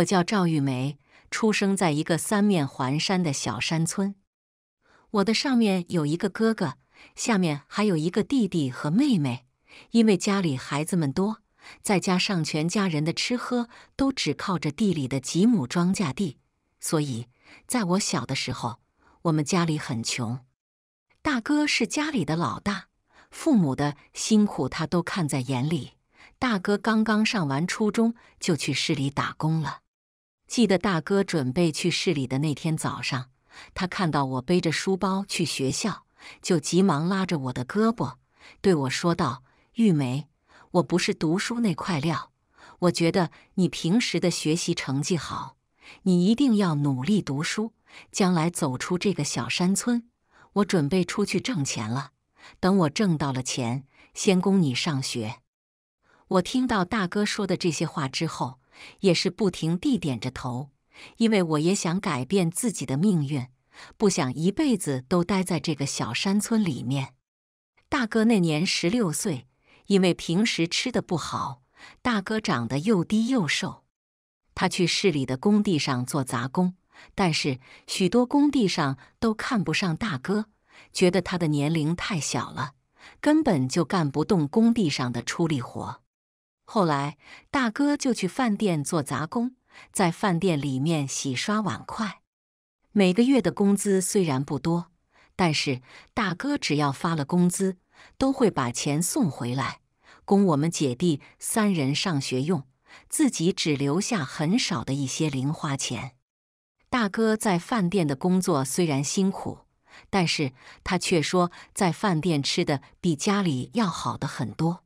我叫赵玉梅，出生在一个三面环山的小山村。我的上面有一个哥哥，下面还有一个弟弟和妹妹。因为家里孩子们多，再加上全家人的吃喝都只靠着地里的几亩庄稼地，所以在我小的时候，我们家里很穷。大哥是家里的老大，父母的辛苦他都看在眼里。大哥刚刚上完初中就去市里打工了。记得大哥准备去市里的那天早上，他看到我背着书包去学校，就急忙拉着我的胳膊，对我说道：“玉梅，我不是读书那块料，我觉得你平时的学习成绩好，你一定要努力读书，将来走出这个小山村。我准备出去挣钱了，等我挣到了钱，先供你上学。”我听到大哥说的这些话之后。也是不停地点着头，因为我也想改变自己的命运，不想一辈子都待在这个小山村里面。大哥那年十六岁，因为平时吃的不好，大哥长得又低又瘦。他去市里的工地上做杂工，但是许多工地上都看不上大哥，觉得他的年龄太小了，根本就干不动工地上的出力活。后来，大哥就去饭店做杂工，在饭店里面洗刷碗筷。每个月的工资虽然不多，但是大哥只要发了工资，都会把钱送回来，供我们姐弟三人上学用，自己只留下很少的一些零花钱。大哥在饭店的工作虽然辛苦，但是他却说在饭店吃的比家里要好的很多。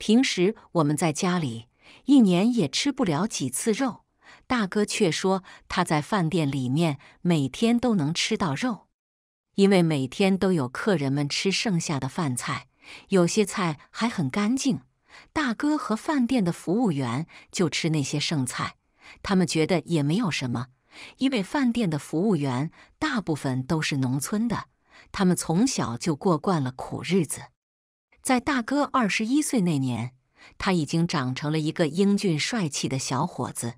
平时我们在家里一年也吃不了几次肉，大哥却说他在饭店里面每天都能吃到肉，因为每天都有客人们吃剩下的饭菜，有些菜还很干净。大哥和饭店的服务员就吃那些剩菜，他们觉得也没有什么，因为饭店的服务员大部分都是农村的，他们从小就过惯了苦日子。在大哥二十一岁那年，他已经长成了一个英俊帅气的小伙子。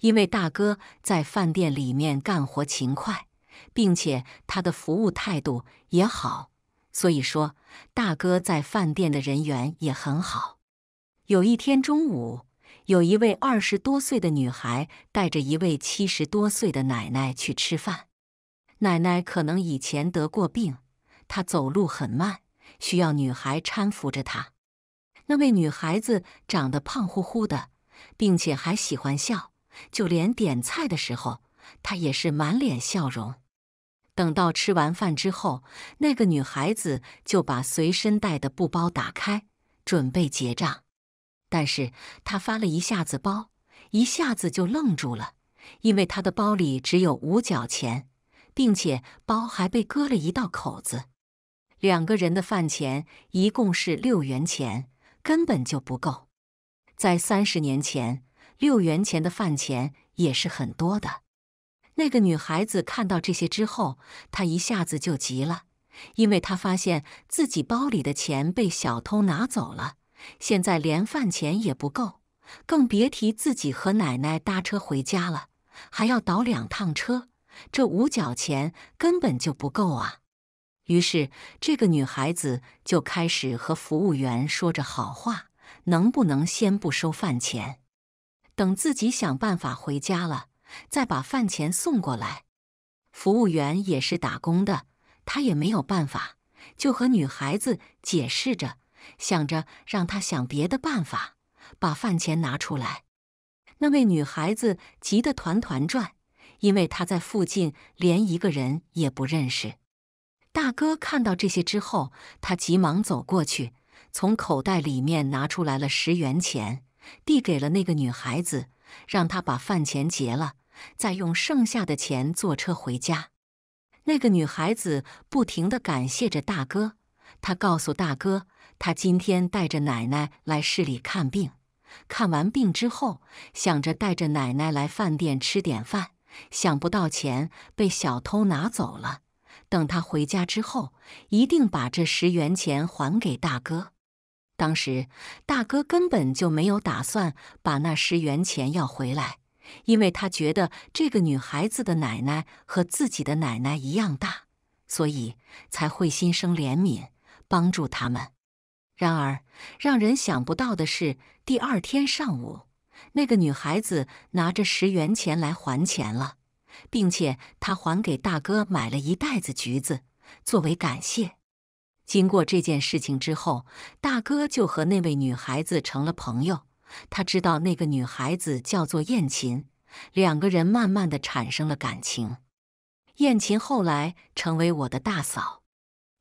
因为大哥在饭店里面干活勤快，并且他的服务态度也好，所以说大哥在饭店的人缘也很好。有一天中午，有一位二十多岁的女孩带着一位七十多岁的奶奶去吃饭。奶奶可能以前得过病，她走路很慢。需要女孩搀扶着她。那位女孩子长得胖乎乎的，并且还喜欢笑，就连点菜的时候，她也是满脸笑容。等到吃完饭之后，那个女孩子就把随身带的布包打开，准备结账。但是她翻了一下子包，一下子就愣住了，因为她的包里只有五角钱，并且包还被割了一道口子。两个人的饭钱一共是六元钱，根本就不够。在三十年前，六元钱的饭钱也是很多的。那个女孩子看到这些之后，她一下子就急了，因为她发现自己包里的钱被小偷拿走了，现在连饭钱也不够，更别提自己和奶奶搭车回家了，还要倒两趟车，这五角钱根本就不够啊。于是，这个女孩子就开始和服务员说着好话：“能不能先不收饭钱，等自己想办法回家了，再把饭钱送过来？”服务员也是打工的，他也没有办法，就和女孩子解释着，想着让她想别的办法把饭钱拿出来。那位女孩子急得团团转，因为她在附近连一个人也不认识。大哥看到这些之后，他急忙走过去，从口袋里面拿出来了十元钱，递给了那个女孩子，让她把饭钱结了，再用剩下的钱坐车回家。那个女孩子不停的感谢着大哥，她告诉大哥，她今天带着奶奶来市里看病，看完病之后想着带着奶奶来饭店吃点饭，想不到钱被小偷拿走了。等他回家之后，一定把这十元钱还给大哥。当时大哥根本就没有打算把那十元钱要回来，因为他觉得这个女孩子的奶奶和自己的奶奶一样大，所以才会心生怜悯，帮助他们。然而，让人想不到的是，第二天上午，那个女孩子拿着十元钱来还钱了。并且他还给大哥买了一袋子橘子作为感谢。经过这件事情之后，大哥就和那位女孩子成了朋友。他知道那个女孩子叫做燕琴，两个人慢慢的产生了感情。燕琴后来成为我的大嫂。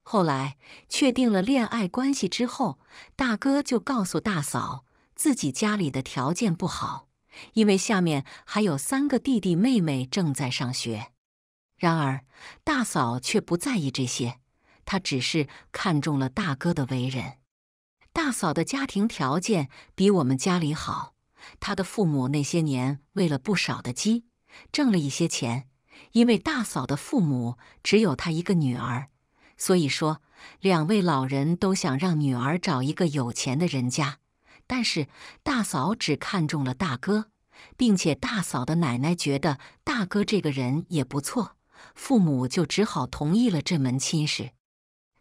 后来确定了恋爱关系之后，大哥就告诉大嫂自己家里的条件不好。因为下面还有三个弟弟妹妹正在上学，然而大嫂却不在意这些，她只是看中了大哥的为人。大嫂的家庭条件比我们家里好，她的父母那些年喂了不少的鸡，挣了一些钱。因为大嫂的父母只有她一个女儿，所以说两位老人都想让女儿找一个有钱的人家。但是大嫂只看中了大哥，并且大嫂的奶奶觉得大哥这个人也不错，父母就只好同意了这门亲事。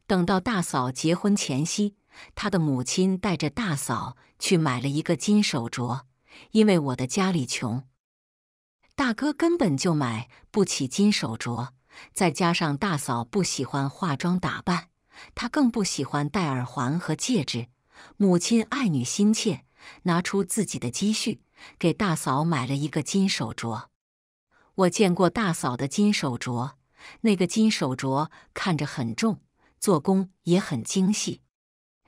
等到大嫂结婚前夕，她的母亲带着大嫂去买了一个金手镯，因为我的家里穷，大哥根本就买不起金手镯。再加上大嫂不喜欢化妆打扮，她更不喜欢戴耳环和戒指。母亲爱女心切，拿出自己的积蓄给大嫂买了一个金手镯。我见过大嫂的金手镯，那个金手镯看着很重，做工也很精细。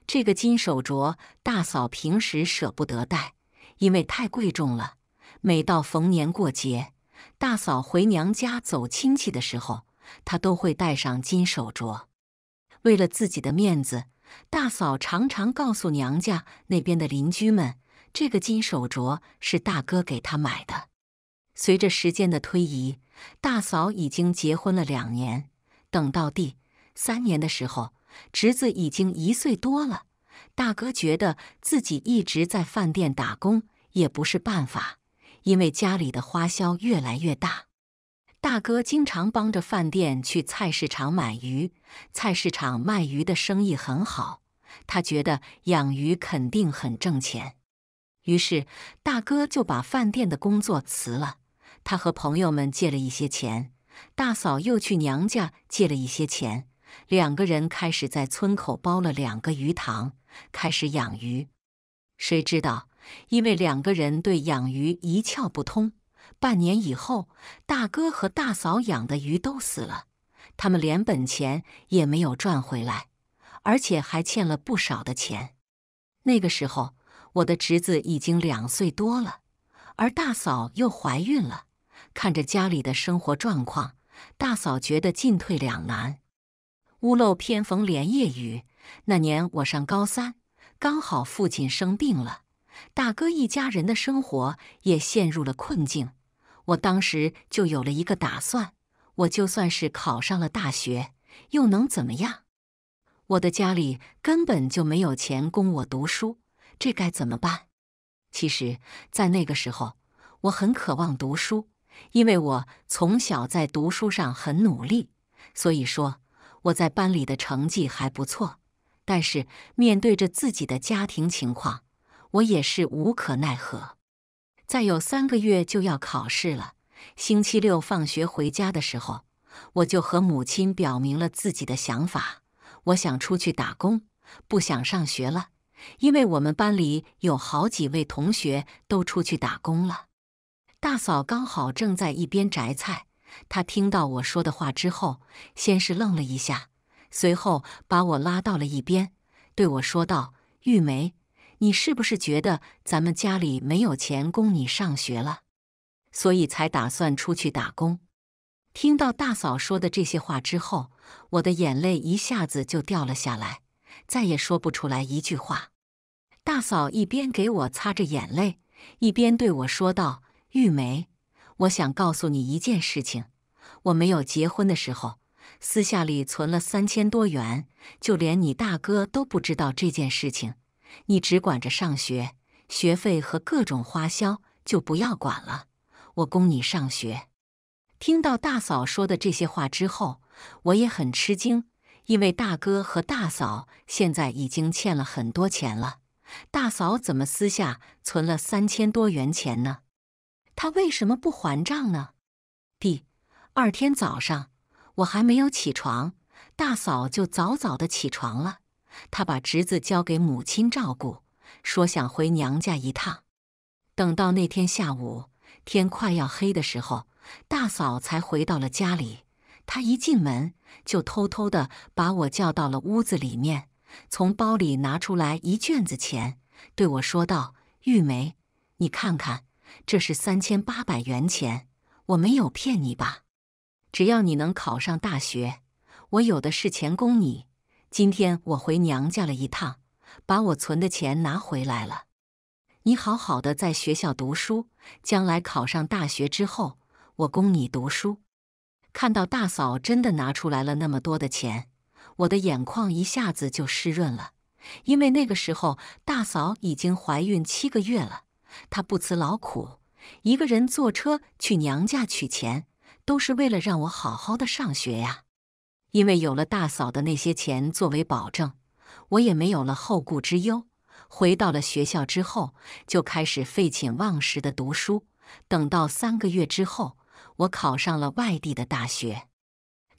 这个金手镯大嫂平时舍不得戴，因为太贵重了。每到逢年过节，大嫂回娘家走亲戚的时候，她都会戴上金手镯，为了自己的面子。大嫂常常告诉娘家那边的邻居们，这个金手镯是大哥给她买的。随着时间的推移，大嫂已经结婚了两年。等到第三年的时候，侄子已经一岁多了。大哥觉得自己一直在饭店打工也不是办法，因为家里的花销越来越大。大哥经常帮着饭店去菜市场买鱼，菜市场卖鱼的生意很好，他觉得养鱼肯定很挣钱，于是大哥就把饭店的工作辞了。他和朋友们借了一些钱，大嫂又去娘家借了一些钱，两个人开始在村口包了两个鱼塘，开始养鱼。谁知道，因为两个人对养鱼一窍不通。半年以后，大哥和大嫂养的鱼都死了，他们连本钱也没有赚回来，而且还欠了不少的钱。那个时候，我的侄子已经两岁多了，而大嫂又怀孕了。看着家里的生活状况，大嫂觉得进退两难。屋漏偏逢连夜雨，那年我上高三，刚好父亲生病了，大哥一家人的生活也陷入了困境。我当时就有了一个打算，我就算是考上了大学，又能怎么样？我的家里根本就没有钱供我读书，这该怎么办？其实，在那个时候，我很渴望读书，因为我从小在读书上很努力，所以说我在班里的成绩还不错。但是，面对着自己的家庭情况，我也是无可奈何。再有三个月就要考试了。星期六放学回家的时候，我就和母亲表明了自己的想法：我想出去打工，不想上学了。因为我们班里有好几位同学都出去打工了。大嫂刚好正在一边摘菜，她听到我说的话之后，先是愣了一下，随后把我拉到了一边，对我说道：“玉梅。”你是不是觉得咱们家里没有钱供你上学了，所以才打算出去打工？听到大嫂说的这些话之后，我的眼泪一下子就掉了下来，再也说不出来一句话。大嫂一边给我擦着眼泪，一边对我说道：“玉梅，我想告诉你一件事情，我没有结婚的时候，私下里存了三千多元，就连你大哥都不知道这件事情。”你只管着上学，学费和各种花销就不要管了，我供你上学。听到大嫂说的这些话之后，我也很吃惊，因为大哥和大嫂现在已经欠了很多钱了，大嫂怎么私下存了三千多元钱呢？他为什么不还账呢？第二天早上，我还没有起床，大嫂就早早的起床了。他把侄子交给母亲照顾，说想回娘家一趟。等到那天下午，天快要黑的时候，大嫂才回到了家里。她一进门，就偷偷的把我叫到了屋子里面，从包里拿出来一卷子钱，对我说道：“玉梅，你看看，这是三千八百元钱，我没有骗你吧？只要你能考上大学，我有的是钱供你。”今天我回娘家了一趟，把我存的钱拿回来了。你好好的在学校读书，将来考上大学之后，我供你读书。看到大嫂真的拿出来了那么多的钱，我的眼眶一下子就湿润了。因为那个时候大嫂已经怀孕七个月了，她不辞劳苦，一个人坐车去娘家取钱，都是为了让我好好的上学呀。因为有了大嫂的那些钱作为保证，我也没有了后顾之忧。回到了学校之后，就开始废寝忘食的读书。等到三个月之后，我考上了外地的大学。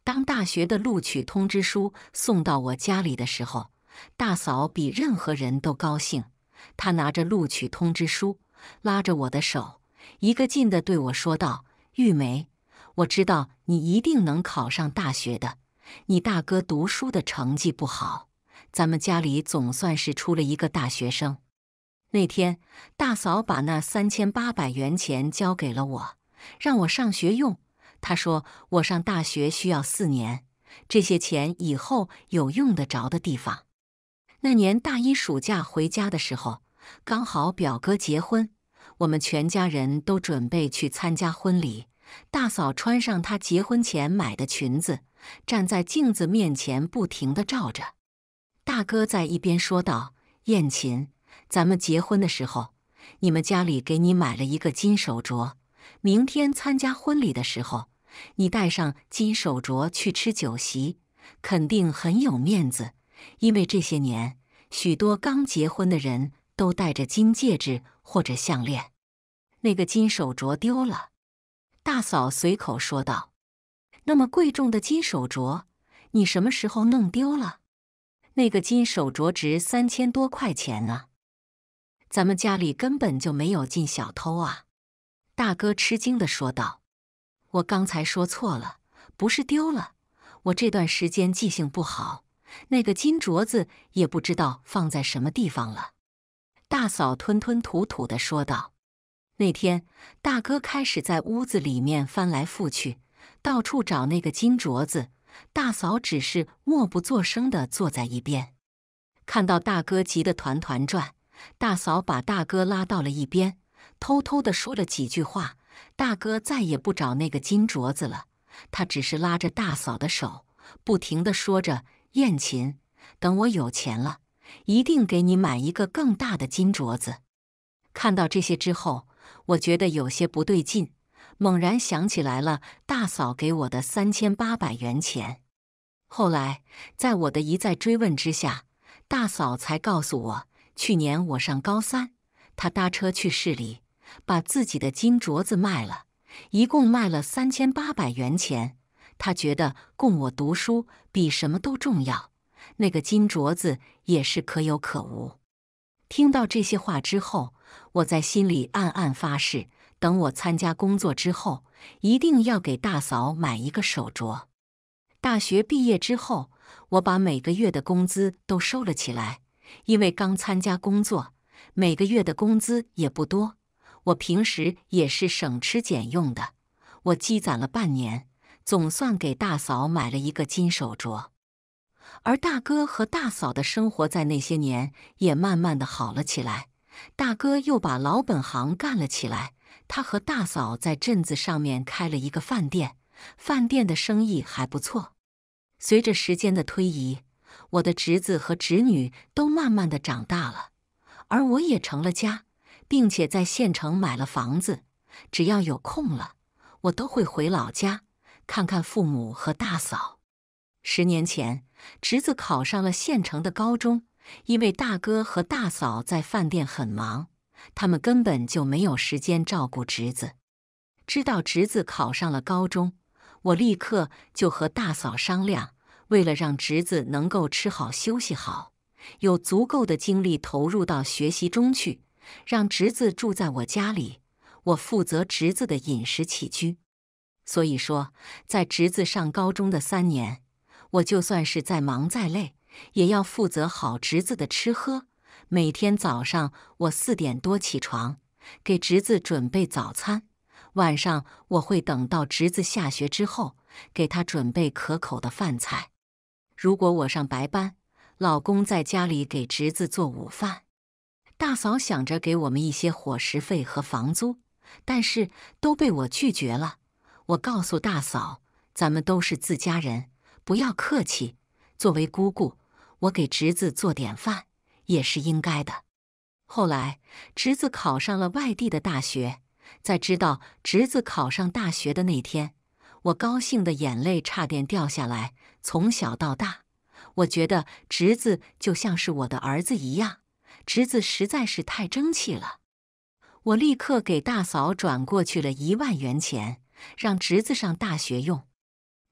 当大学的录取通知书送到我家里的时候，大嫂比任何人都高兴。她拿着录取通知书，拉着我的手，一个劲地对我说道：“玉梅，我知道你一定能考上大学的。”你大哥读书的成绩不好，咱们家里总算是出了一个大学生。那天大嫂把那三千八百元钱交给了我，让我上学用。她说我上大学需要四年，这些钱以后有用得着的地方。那年大一暑假回家的时候，刚好表哥结婚，我们全家人都准备去参加婚礼。大嫂穿上她结婚前买的裙子，站在镜子面前不停地照着。大哥在一边说道：“燕琴，咱们结婚的时候，你们家里给你买了一个金手镯。明天参加婚礼的时候，你戴上金手镯去吃酒席，肯定很有面子。因为这些年，许多刚结婚的人都戴着金戒指或者项链。那个金手镯丢了。”大嫂随口说道：“那么贵重的金手镯，你什么时候弄丢了？那个金手镯值三千多块钱啊！咱们家里根本就没有进小偷啊！”大哥吃惊的说道：“我刚才说错了，不是丢了。我这段时间记性不好，那个金镯子也不知道放在什么地方了。”大嫂吞吞吐吐的说道。那天，大哥开始在屋子里面翻来覆去，到处找那个金镯子。大嫂只是默不作声的坐在一边。看到大哥急得团团转，大嫂把大哥拉到了一边，偷偷的说了几句话。大哥再也不找那个金镯子了，他只是拉着大嫂的手，不停的说着：“燕琴，等我有钱了，一定给你买一个更大的金镯子。”看到这些之后。我觉得有些不对劲，猛然想起来了大嫂给我的三千八百元钱。后来，在我的一再追问之下，大嫂才告诉我，去年我上高三，她搭车去市里，把自己的金镯子卖了，一共卖了三千八百元钱。她觉得供我读书比什么都重要，那个金镯子也是可有可无。听到这些话之后。我在心里暗暗发誓，等我参加工作之后，一定要给大嫂买一个手镯。大学毕业之后，我把每个月的工资都收了起来，因为刚参加工作，每个月的工资也不多。我平时也是省吃俭用的，我积攒了半年，总算给大嫂买了一个金手镯。而大哥和大嫂的生活在那些年也慢慢的好了起来。大哥又把老本行干了起来，他和大嫂在镇子上面开了一个饭店，饭店的生意还不错。随着时间的推移，我的侄子和侄女都慢慢的长大了，而我也成了家，并且在县城买了房子。只要有空了，我都会回老家看看父母和大嫂。十年前，侄子考上了县城的高中。因为大哥和大嫂在饭店很忙，他们根本就没有时间照顾侄子。知道侄子考上了高中，我立刻就和大嫂商量，为了让侄子能够吃好、休息好，有足够的精力投入到学习中去，让侄子住在我家里，我负责侄子的饮食起居。所以说，在侄子上高中的三年，我就算是再忙再累。也要负责好侄子的吃喝。每天早上我四点多起床，给侄子准备早餐。晚上我会等到侄子下学之后，给他准备可口的饭菜。如果我上白班，老公在家里给侄子做午饭。大嫂想着给我们一些伙食费和房租，但是都被我拒绝了。我告诉大嫂，咱们都是自家人，不要客气。作为姑姑。我给侄子做点饭也是应该的。后来侄子考上了外地的大学，在知道侄子考上大学的那天，我高兴的眼泪差点掉下来。从小到大，我觉得侄子就像是我的儿子一样，侄子实在是太争气了。我立刻给大嫂转过去了一万元钱，让侄子上大学用。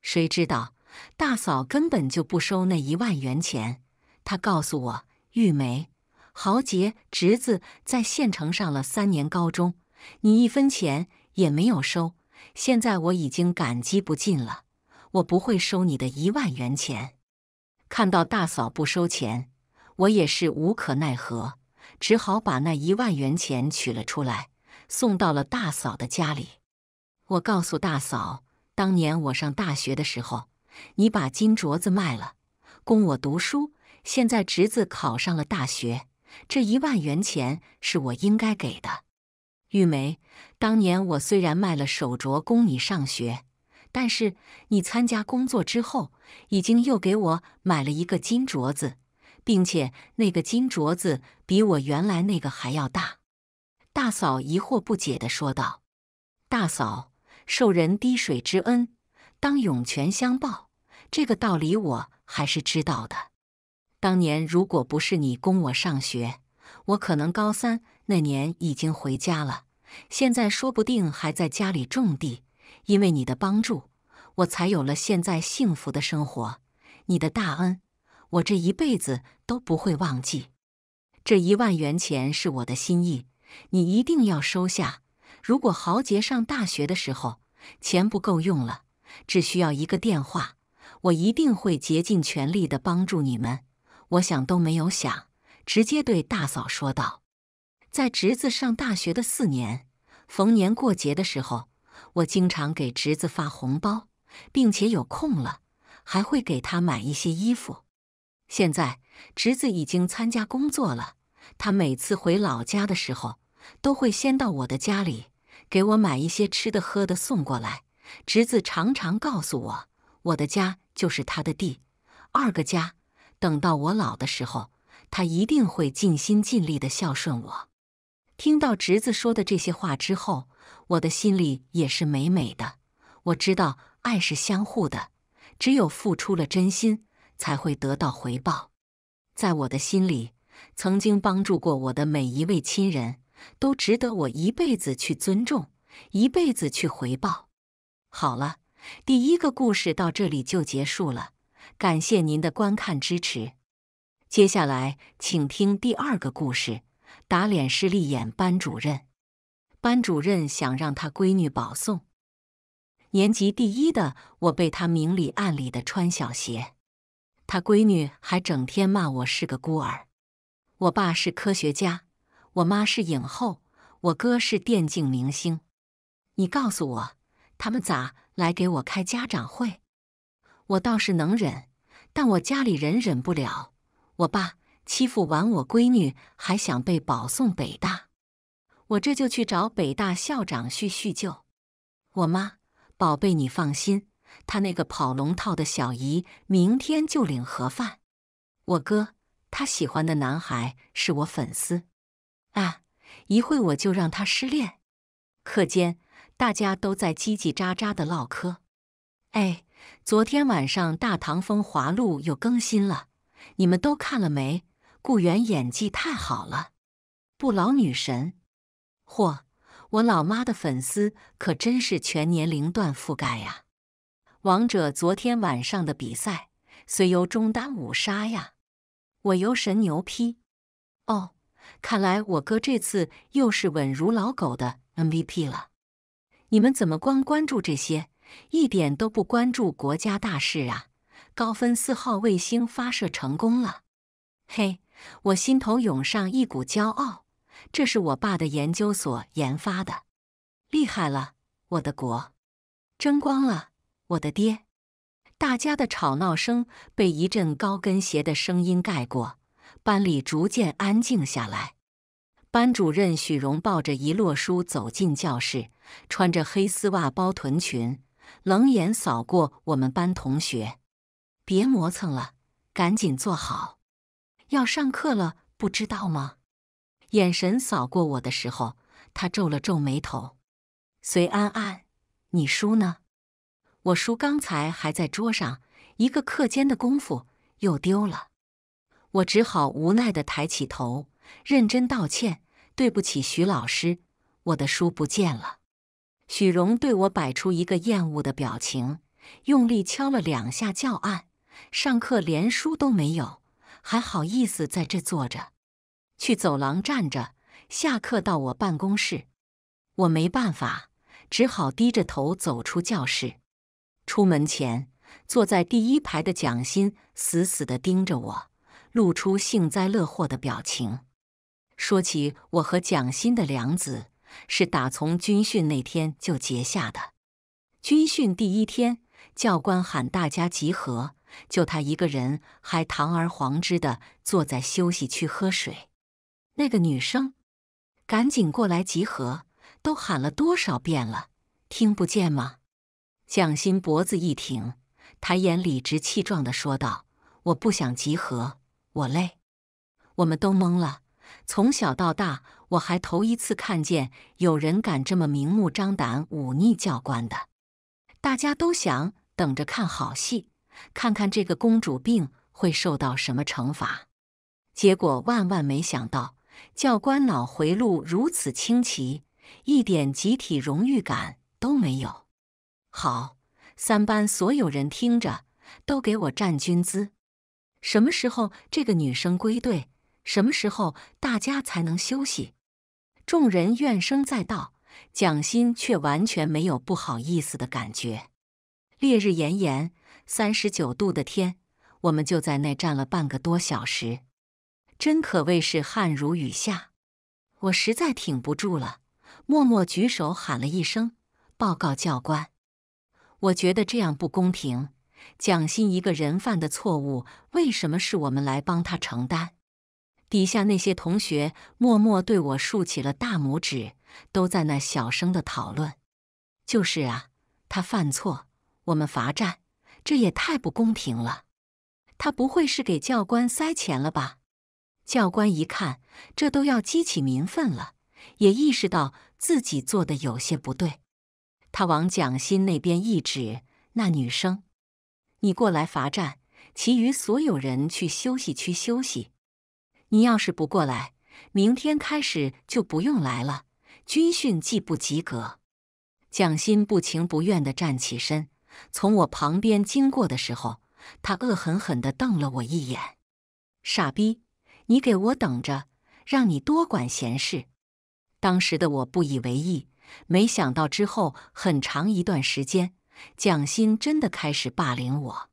谁知道大嫂根本就不收那一万元钱。他告诉我：“玉梅，豪杰侄子在县城上了三年高中，你一分钱也没有收。现在我已经感激不尽了，我不会收你的一万元钱。”看到大嫂不收钱，我也是无可奈何，只好把那一万元钱取了出来，送到了大嫂的家里。我告诉大嫂：“当年我上大学的时候，你把金镯子卖了，供我读书。”现在侄子考上了大学，这一万元钱是我应该给的。玉梅，当年我虽然卖了手镯供你上学，但是你参加工作之后，已经又给我买了一个金镯子，并且那个金镯子比我原来那个还要大。大嫂疑惑不解的说道：“大嫂，受人滴水之恩，当涌泉相报，这个道理我还是知道的。”当年如果不是你供我上学，我可能高三那年已经回家了。现在说不定还在家里种地。因为你的帮助，我才有了现在幸福的生活。你的大恩，我这一辈子都不会忘记。这一万元钱是我的心意，你一定要收下。如果豪杰上大学的时候钱不够用了，只需要一个电话，我一定会竭尽全力的帮助你们。我想都没有想，直接对大嫂说道：“在侄子上大学的四年，逢年过节的时候，我经常给侄子发红包，并且有空了还会给他买一些衣服。现在侄子已经参加工作了，他每次回老家的时候，都会先到我的家里给我买一些吃的喝的送过来。侄子常常告诉我，我的家就是他的第二个家。”等到我老的时候，他一定会尽心尽力的孝顺我。听到侄子说的这些话之后，我的心里也是美美的。我知道，爱是相互的，只有付出了真心，才会得到回报。在我的心里，曾经帮助过我的每一位亲人，都值得我一辈子去尊重，一辈子去回报。好了，第一个故事到这里就结束了。感谢您的观看支持，接下来请听第二个故事：打脸势利眼班主任。班主任想让他闺女保送年级第一的我，被他明里暗里的穿小鞋。他闺女还整天骂我是个孤儿。我爸是科学家，我妈是影后，我哥是电竞明星。你告诉我，他们咋来给我开家长会？我倒是能忍，但我家里人忍不了。我爸欺负完我闺女，还想被保送北大，我这就去找北大校长叙叙旧。我妈，宝贝，你放心，他那个跑龙套的小姨明天就领盒饭。我哥，他喜欢的男孩是我粉丝啊，一会我就让他失恋。课间，大家都在叽叽喳喳的唠嗑。哎。昨天晚上《大唐风华录》又更新了，你们都看了没？顾源演技太好了，不老女神。嚯，我老妈的粉丝可真是全年龄段覆盖呀！王者昨天晚上的比赛，虽由中单五杀呀？我由神牛批。哦，看来我哥这次又是稳如老狗的 MVP 了。你们怎么光关注这些？一点都不关注国家大事啊！高分四号卫星发射成功了，嘿，我心头涌上一股骄傲，这是我爸的研究所研发的，厉害了，我的国，争光了，我的爹！大家的吵闹声被一阵高跟鞋的声音盖过，班里逐渐安静下来。班主任许荣抱着一摞书走进教室，穿着黑丝袜包臀裙。冷眼扫过我们班同学，别磨蹭了，赶紧坐好，要上课了，不知道吗？眼神扫过我的时候，他皱了皱眉头。隋安安，你书呢？我书刚才还在桌上，一个课间的功夫又丢了。我只好无奈的抬起头，认真道歉：“对不起，徐老师，我的书不见了。”许荣对我摆出一个厌恶的表情，用力敲了两下教案。上课连书都没有，还好意思在这坐着？去走廊站着。下课到我办公室。我没办法，只好低着头走出教室。出门前，坐在第一排的蒋欣死死地盯着我，露出幸灾乐祸的表情。说起我和蒋欣的梁子。是打从军训那天就结下的。军训第一天，教官喊大家集合，就他一个人还堂而皇之的坐在休息区喝水。那个女生，赶紧过来集合！都喊了多少遍了，听不见吗？蒋欣脖子一挺，抬眼理直气壮的说道：“我不想集合，我累。”我们都懵了，从小到大。我还头一次看见有人敢这么明目张胆忤逆教官的，大家都想等着看好戏，看看这个公主病会受到什么惩罚。结果万万没想到，教官脑回路如此清奇，一点集体荣誉感都没有。好，三班所有人听着，都给我站军姿。什么时候这个女生归队，什么时候大家才能休息？众人怨声载道，蒋欣却完全没有不好意思的感觉。烈日炎炎，三十九度的天，我们就在那站了半个多小时，真可谓是汗如雨下。我实在挺不住了，默默举手喊了一声：“报告教官！”我觉得这样不公平。蒋欣一个人犯的错误，为什么是我们来帮他承担？底下那些同学默默对我竖起了大拇指，都在那小声的讨论：“就是啊，他犯错，我们罚站，这也太不公平了。他不会是给教官塞钱了吧？”教官一看，这都要激起民愤了，也意识到自己做的有些不对，他往蒋欣那边一指：“那女生，你过来罚站，其余所有人去休息区休息。”你要是不过来，明天开始就不用来了。军训既不及格。蒋欣不情不愿地站起身，从我旁边经过的时候，他恶狠狠地瞪了我一眼：“傻逼，你给我等着，让你多管闲事。”当时的我不以为意，没想到之后很长一段时间，蒋欣真的开始霸凌我，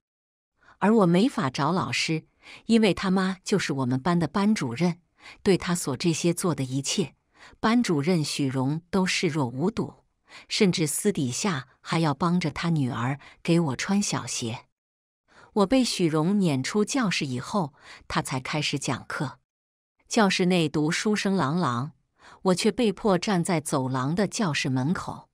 而我没法找老师。因为他妈就是我们班的班主任，对他所这些做的一切，班主任许荣都视若无睹，甚至私底下还要帮着他女儿给我穿小鞋。我被许荣撵出教室以后，他才开始讲课。教室内读书声朗朗，我却被迫站在走廊的教室门口，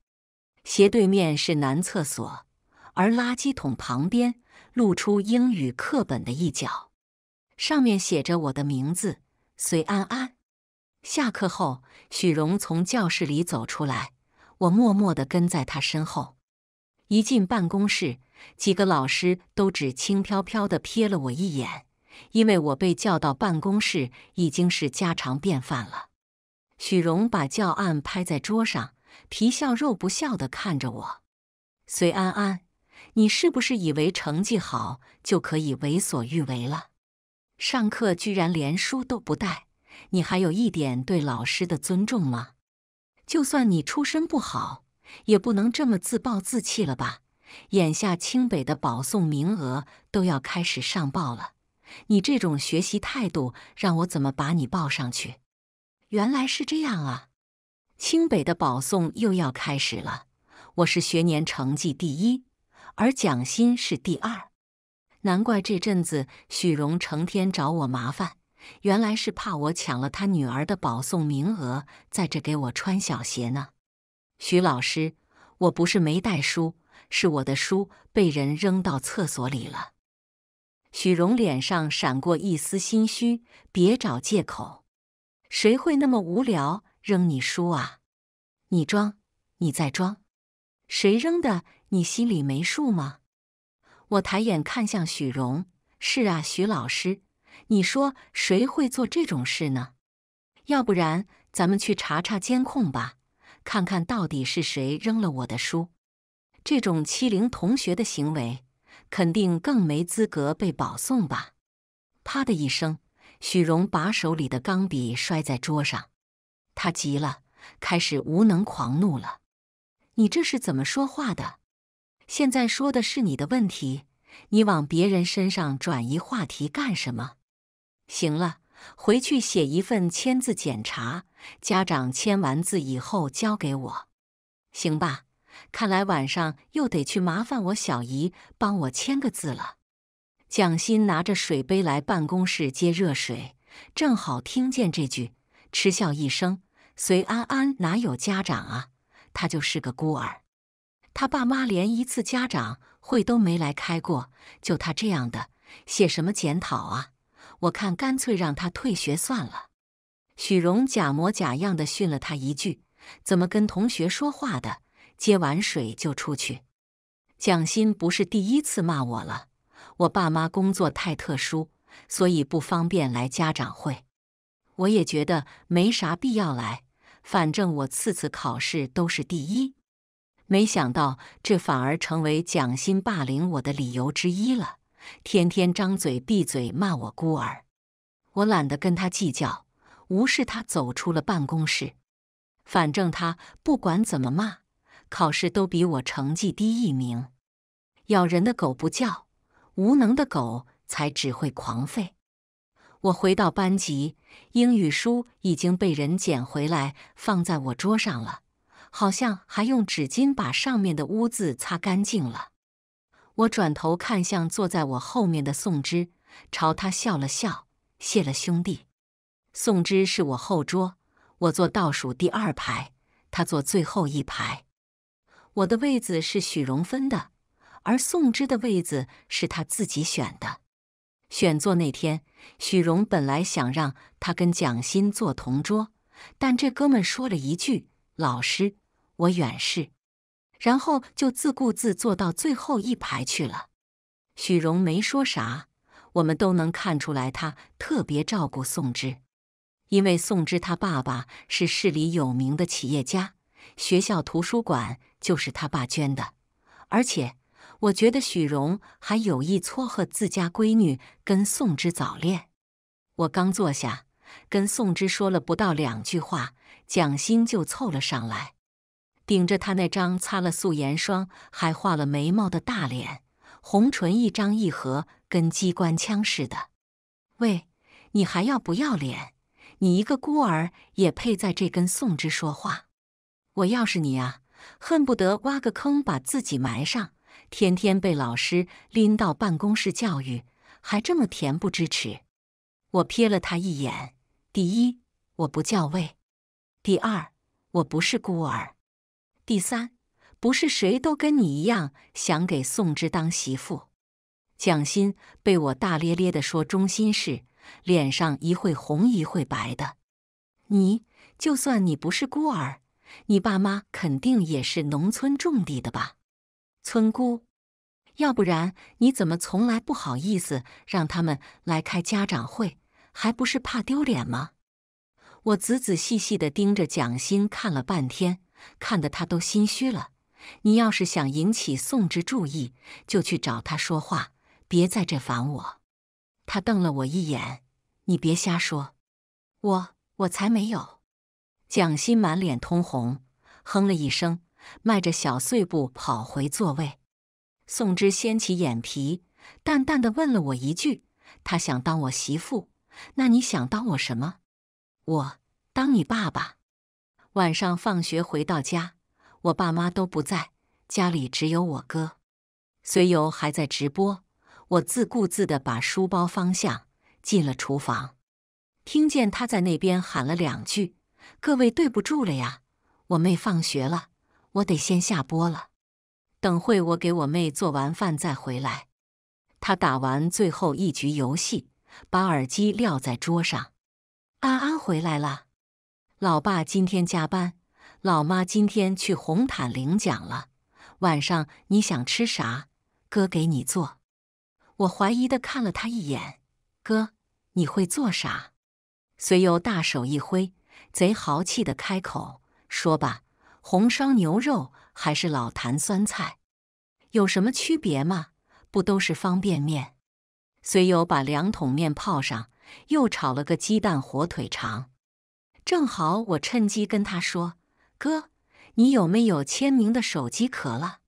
斜对面是男厕所，而垃圾桶旁边露出英语课本的一角。上面写着我的名字，隋安安。下课后，许荣从教室里走出来，我默默的跟在他身后。一进办公室，几个老师都只轻飘飘的瞥了我一眼，因为我被叫到办公室已经是家常便饭了。许荣把教案拍在桌上，皮笑肉不笑的看着我：“隋安安，你是不是以为成绩好就可以为所欲为了？”上课居然连书都不带，你还有一点对老师的尊重吗？就算你出身不好，也不能这么自暴自弃了吧？眼下清北的保送名额都要开始上报了，你这种学习态度让我怎么把你报上去？原来是这样啊！清北的保送又要开始了，我是学年成绩第一，而蒋欣是第二。难怪这阵子许荣成天找我麻烦，原来是怕我抢了他女儿的保送名额，在这给我穿小鞋呢。许老师，我不是没带书，是我的书被人扔到厕所里了。许荣脸上闪过一丝心虚，别找借口，谁会那么无聊扔你书啊？你装，你在装，谁扔的你心里没数吗？我抬眼看向许荣，是啊，许老师，你说谁会做这种事呢？要不然咱们去查查监控吧，看看到底是谁扔了我的书。这种欺凌同学的行为，肯定更没资格被保送吧？啪的一声，许荣把手里的钢笔摔在桌上，他急了，开始无能狂怒了。你这是怎么说话的？现在说的是你的问题，你往别人身上转移话题干什么？行了，回去写一份签字检查，家长签完字以后交给我，行吧？看来晚上又得去麻烦我小姨帮我签个字了。蒋欣拿着水杯来办公室接热水，正好听见这句，嗤笑一声：“随安安哪有家长啊？他就是个孤儿。”他爸妈连一次家长会都没来开过，就他这样的，写什么检讨啊？我看干脆让他退学算了。许荣假模假样的训了他一句：“怎么跟同学说话的？”接完水就出去。蒋欣不是第一次骂我了。我爸妈工作太特殊，所以不方便来家长会。我也觉得没啥必要来，反正我次次考试都是第一。没想到这反而成为蒋欣霸凌我的理由之一了。天天张嘴闭嘴骂我孤儿，我懒得跟他计较，无视他走出了办公室。反正他不管怎么骂，考试都比我成绩低一名。咬人的狗不叫，无能的狗才只会狂吠。我回到班级，英语书已经被人捡回来放在我桌上了。好像还用纸巾把上面的污渍擦干净了。我转头看向坐在我后面的宋之，朝他笑了笑，谢了兄弟。宋之是我后桌，我坐倒数第二排，他坐最后一排。我的位子是许荣芬的，而宋之的位子是他自己选的。选座那天，许荣本来想让他跟蒋欣坐同桌，但这哥们说了一句。老师，我远视。”然后就自顾自坐到最后一排去了。许荣没说啥，我们都能看出来，他特别照顾宋之，因为宋之他爸爸是市里有名的企业家，学校图书馆就是他爸捐的。而且，我觉得许荣还有意撮合自家闺女跟宋之早恋。我刚坐下，跟宋之说了不到两句话。蒋欣就凑了上来，顶着他那张擦了素颜霜还画了眉毛的大脸，红唇一张一合，跟机关枪似的。喂，你还要不要脸？你一个孤儿也配在这跟宋之说话？我要是你啊，恨不得挖个坑把自己埋上，天天被老师拎到办公室教育，还这么恬不知耻。我瞥了他一眼，第一，我不叫喂。第二，我不是孤儿。第三，不是谁都跟你一样想给宋之当媳妇。蒋欣被我大咧咧地说中心事，脸上一会红一会白的。你就算你不是孤儿，你爸妈肯定也是农村种地的吧？村姑，要不然你怎么从来不好意思让他们来开家长会，还不是怕丢脸吗？我仔仔细细地盯着蒋欣看了半天，看得他都心虚了。你要是想引起宋之注意，就去找他说话，别在这烦我。他瞪了我一眼：“你别瞎说，我我才没有。”蒋欣满脸通红，哼了一声，迈着小碎步跑回座位。宋之掀起眼皮，淡淡的问了我一句：“他想当我媳妇，那你想当我什么？”我当你爸爸。晚上放学回到家，我爸妈都不在，家里只有我哥。随由还在直播，我自顾自地把书包放下，进了厨房。听见他在那边喊了两句：“各位对不住了呀，我妹放学了，我得先下播了。等会我给我妹做完饭再回来。”他打完最后一局游戏，把耳机撂在桌上。安安回来了，老爸今天加班，老妈今天去红毯领奖了。晚上你想吃啥？哥给你做。我怀疑的看了他一眼，哥，你会做啥？随由大手一挥，贼豪气的开口说吧：红烧牛肉还是老坛酸菜？有什么区别吗？不都是方便面？随由把两桶面泡上。又炒了个鸡蛋火腿肠，正好我趁机跟他说：“哥，你有没有签名的手机壳了？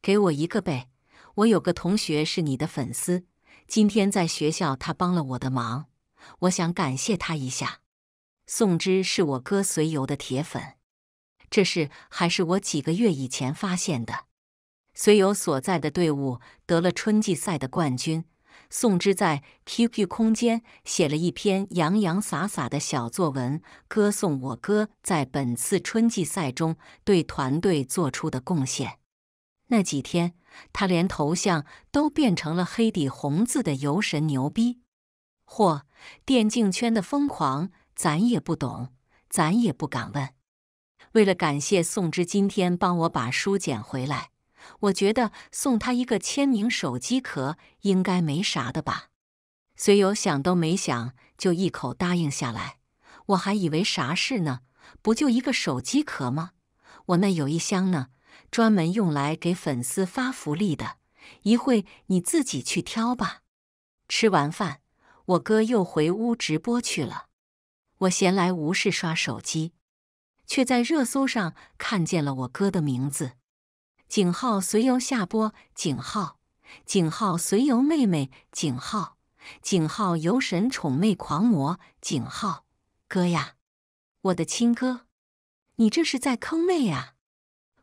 给我一个呗。我有个同学是你的粉丝，今天在学校他帮了我的忙，我想感谢他一下。宋之是我哥随游的铁粉，这事还是我几个月以前发现的。随游所在的队伍得了春季赛的冠军。”宋之在 QQ 空间写了一篇洋洋洒洒的小作文，歌颂我哥在本次春季赛中对团队做出的贡献。那几天，他连头像都变成了黑底红字的“游神牛逼”。嚯，电竞圈的疯狂，咱也不懂，咱也不敢问。为了感谢宋之今天帮我把书捡回来。我觉得送他一个签名手机壳应该没啥的吧？随友想都没想就一口答应下来。我还以为啥事呢，不就一个手机壳吗？我那有一箱呢，专门用来给粉丝发福利的。一会你自己去挑吧。吃完饭，我哥又回屋直播去了。我闲来无事刷手机，却在热搜上看见了我哥的名字。井号随游下播井号井号随游妹妹井号井号游神宠妹狂魔井号哥呀，我的亲哥，你这是在坑妹呀！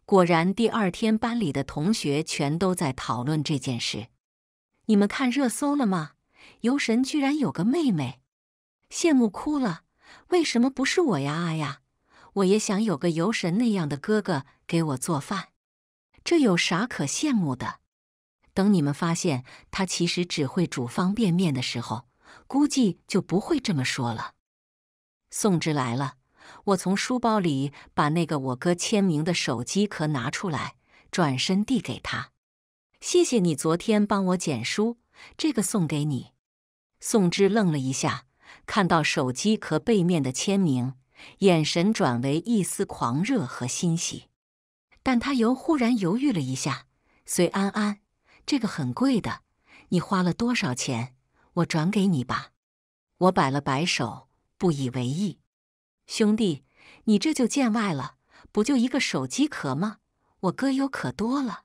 果然，第二天班里的同学全都在讨论这件事。你们看热搜了吗？游神居然有个妹妹，羡慕哭了。为什么不是我呀啊呀！我也想有个游神那样的哥哥给我做饭。这有啥可羡慕的？等你们发现他其实只会煮方便面的时候，估计就不会这么说了。宋芝来了，我从书包里把那个我哥签名的手机壳拿出来，转身递给他：“谢谢你昨天帮我捡书，这个送给你。”宋芝愣了一下，看到手机壳背面的签名，眼神转为一丝狂热和欣喜。但他犹忽然犹豫了一下，随安安，这个很贵的，你花了多少钱？我转给你吧。我摆了摆手，不以为意。兄弟，你这就见外了，不就一个手机壳吗？我哥有可多了。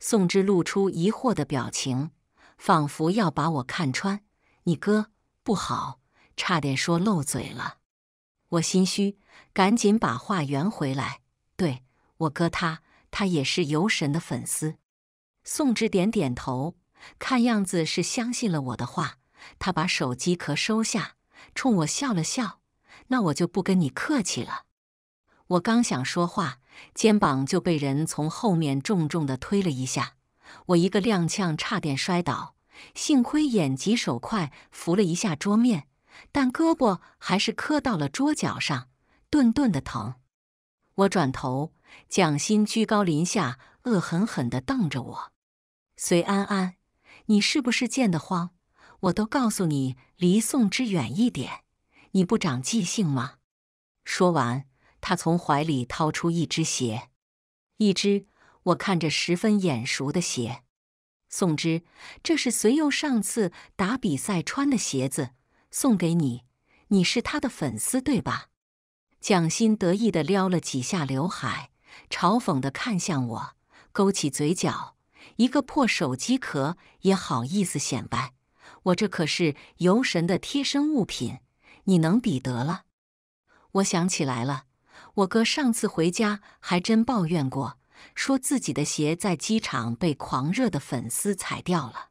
宋之露出疑惑的表情，仿佛要把我看穿。你哥不好，差点说漏嘴了。我心虚，赶紧把话圆回来。对。我哥他，他也是游神的粉丝。宋志点点头，看样子是相信了我的话。他把手机壳收下，冲我笑了笑。那我就不跟你客气了。我刚想说话，肩膀就被人从后面重重的推了一下，我一个踉跄，差点摔倒，幸亏眼疾手快扶了一下桌面，但胳膊还是磕到了桌角上，顿顿的疼。我转头，蒋欣居高临下，恶狠狠地瞪着我：“隋安安，你是不是贱得慌？我都告诉你离宋之远一点，你不长记性吗？”说完，他从怀里掏出一只鞋，一只我看着十分眼熟的鞋。宋之，这是隋佑上次打比赛穿的鞋子，送给你。你是他的粉丝对吧？蒋欣得意地撩了几下刘海，嘲讽地看向我，勾起嘴角：“一个破手机壳也好意思显摆？我这可是游神的贴身物品，你能比得了？”我想起来了，我哥上次回家还真抱怨过，说自己的鞋在机场被狂热的粉丝踩掉了，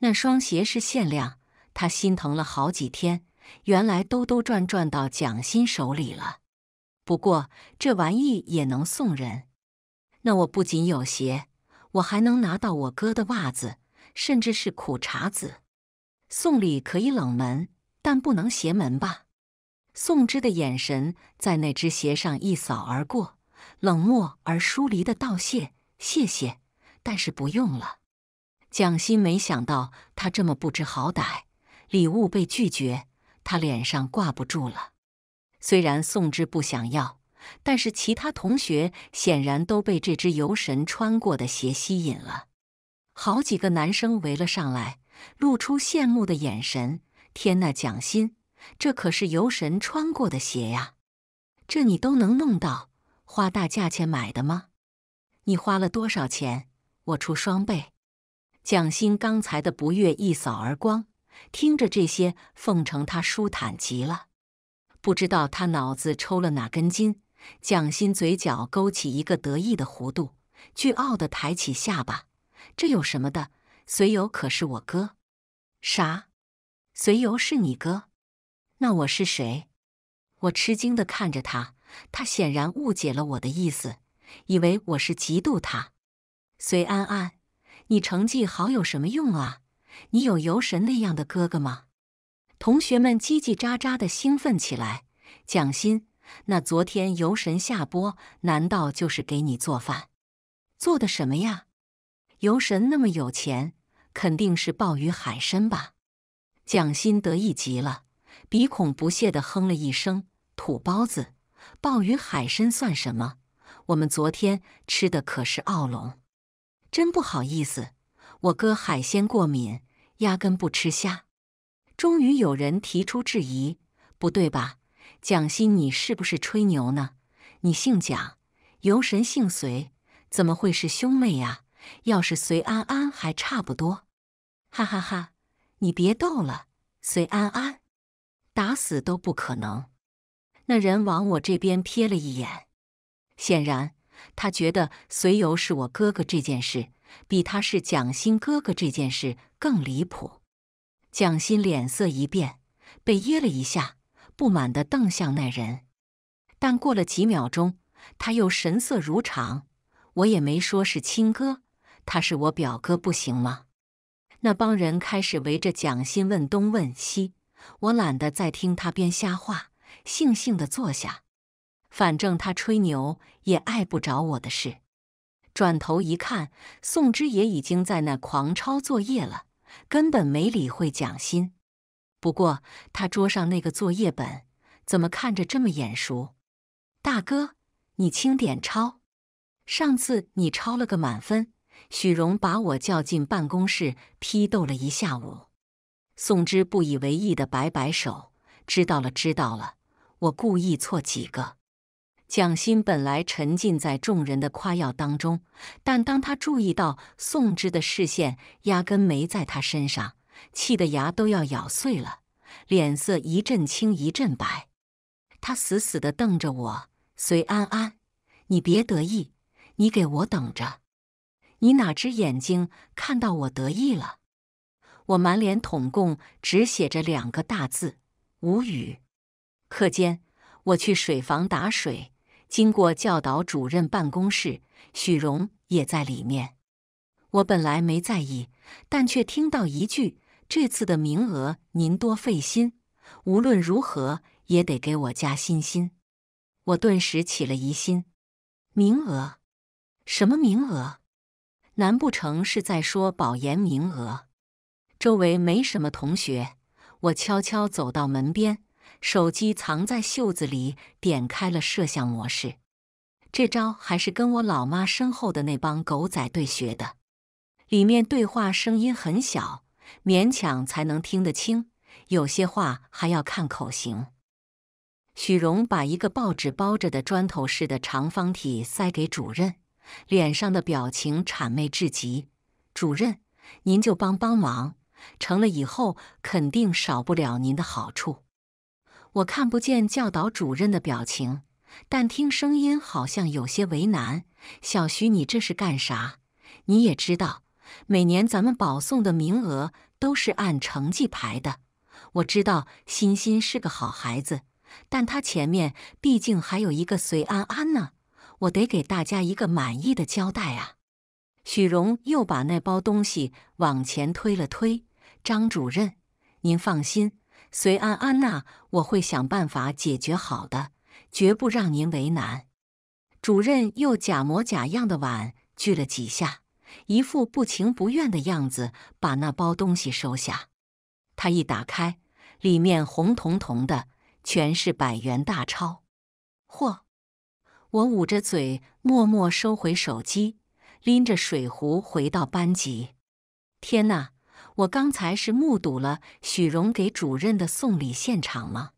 那双鞋是限量，他心疼了好几天。原来兜兜转转到蒋欣手里了，不过这玩意也能送人。那我不仅有鞋，我还能拿到我哥的袜子，甚至是苦茶子。送礼可以冷门，但不能邪门吧？宋芝的眼神在那只鞋上一扫而过，冷漠而疏离的道谢：“谢谢，但是不用了。”蒋欣没想到他这么不知好歹，礼物被拒绝。他脸上挂不住了，虽然宋之不想要，但是其他同学显然都被这只游神穿过的鞋吸引了，好几个男生围了上来，露出羡慕的眼神。天呐，蒋欣，这可是游神穿过的鞋呀！这你都能弄到？花大价钱买的吗？你花了多少钱？我出双倍。蒋欣刚才的不悦一扫而光。听着这些奉承，他舒坦极了。不知道他脑子抽了哪根筋，蒋欣嘴角勾起一个得意的弧度，倨傲地抬起下巴。这有什么的？随有可是我哥，啥？随有是你哥？那我是谁？我吃惊地看着他，他显然误解了我的意思，以为我是嫉妒他。随安安，你成绩好有什么用啊？你有游神那样的哥哥吗？同学们叽叽喳喳的兴奋起来。蒋欣，那昨天游神下播，难道就是给你做饭？做的什么呀？游神那么有钱，肯定是鲍鱼海参吧？蒋欣得意极了，鼻孔不屑的哼了一声：“土包子，鲍鱼海参算什么？我们昨天吃的可是澳龙。”真不好意思，我哥海鲜过敏。压根不吃虾。终于有人提出质疑：“不对吧，蒋欣，你是不是吹牛呢？你姓蒋，游神姓隋，怎么会是兄妹呀？要是隋安安还差不多。”哈哈哈！你别逗了，隋安安，打死都不可能。那人往我这边瞥了一眼，显然他觉得隋游是我哥哥这件事。比他是蒋欣哥哥这件事更离谱。蒋欣脸色一变，被噎了一下，不满地瞪向那人。但过了几秒钟，他又神色如常。我也没说是亲哥，他是我表哥不行吗？那帮人开始围着蒋欣问东问西，我懒得再听他编瞎话，悻悻地坐下。反正他吹牛也碍不着我的事。转头一看，宋之也已经在那狂抄作业了，根本没理会蒋欣。不过他桌上那个作业本，怎么看着这么眼熟？大哥，你轻点抄，上次你抄了个满分，许荣把我叫进办公室批斗了一下午。宋之不以为意的摆摆手，知道了，知道了，我故意错几个。蒋欣本来沉浸在众人的夸耀当中，但当他注意到宋芝的视线压根没在他身上，气得牙都要咬碎了，脸色一阵青一阵白。他死死地瞪着我：“隋安安，你别得意，你给我等着！你哪只眼睛看到我得意了？”我满脸统共只写着两个大字：无语。课间，我去水房打水。经过教导主任办公室，许荣也在里面。我本来没在意，但却听到一句：“这次的名额，您多费心，无论如何也得给我加薪薪。”我顿时起了疑心：名额？什么名额？难不成是在说保研名额？周围没什么同学，我悄悄走到门边。手机藏在袖子里，点开了摄像模式。这招还是跟我老妈身后的那帮狗仔队学的。里面对话声音很小，勉强才能听得清，有些话还要看口型。许荣把一个报纸包着的砖头似的长方体塞给主任，脸上的表情谄媚至极。主任，您就帮帮忙，成了以后肯定少不了您的好处。我看不见教导主任的表情，但听声音好像有些为难。小徐，你这是干啥？你也知道，每年咱们保送的名额都是按成绩排的。我知道欣欣是个好孩子，但他前面毕竟还有一个隋安安呢，我得给大家一个满意的交代啊。许荣又把那包东西往前推了推，张主任，您放心。随安安娜，我会想办法解决好的，绝不让您为难。主任又假模假样的碗拒了几下，一副不情不愿的样子，把那包东西收下。他一打开，里面红彤彤的，全是百元大钞。嚯！我捂着嘴，默默收回手机，拎着水壶回到班级。天哪！我刚才是目睹了许荣给主任的送礼现场吗？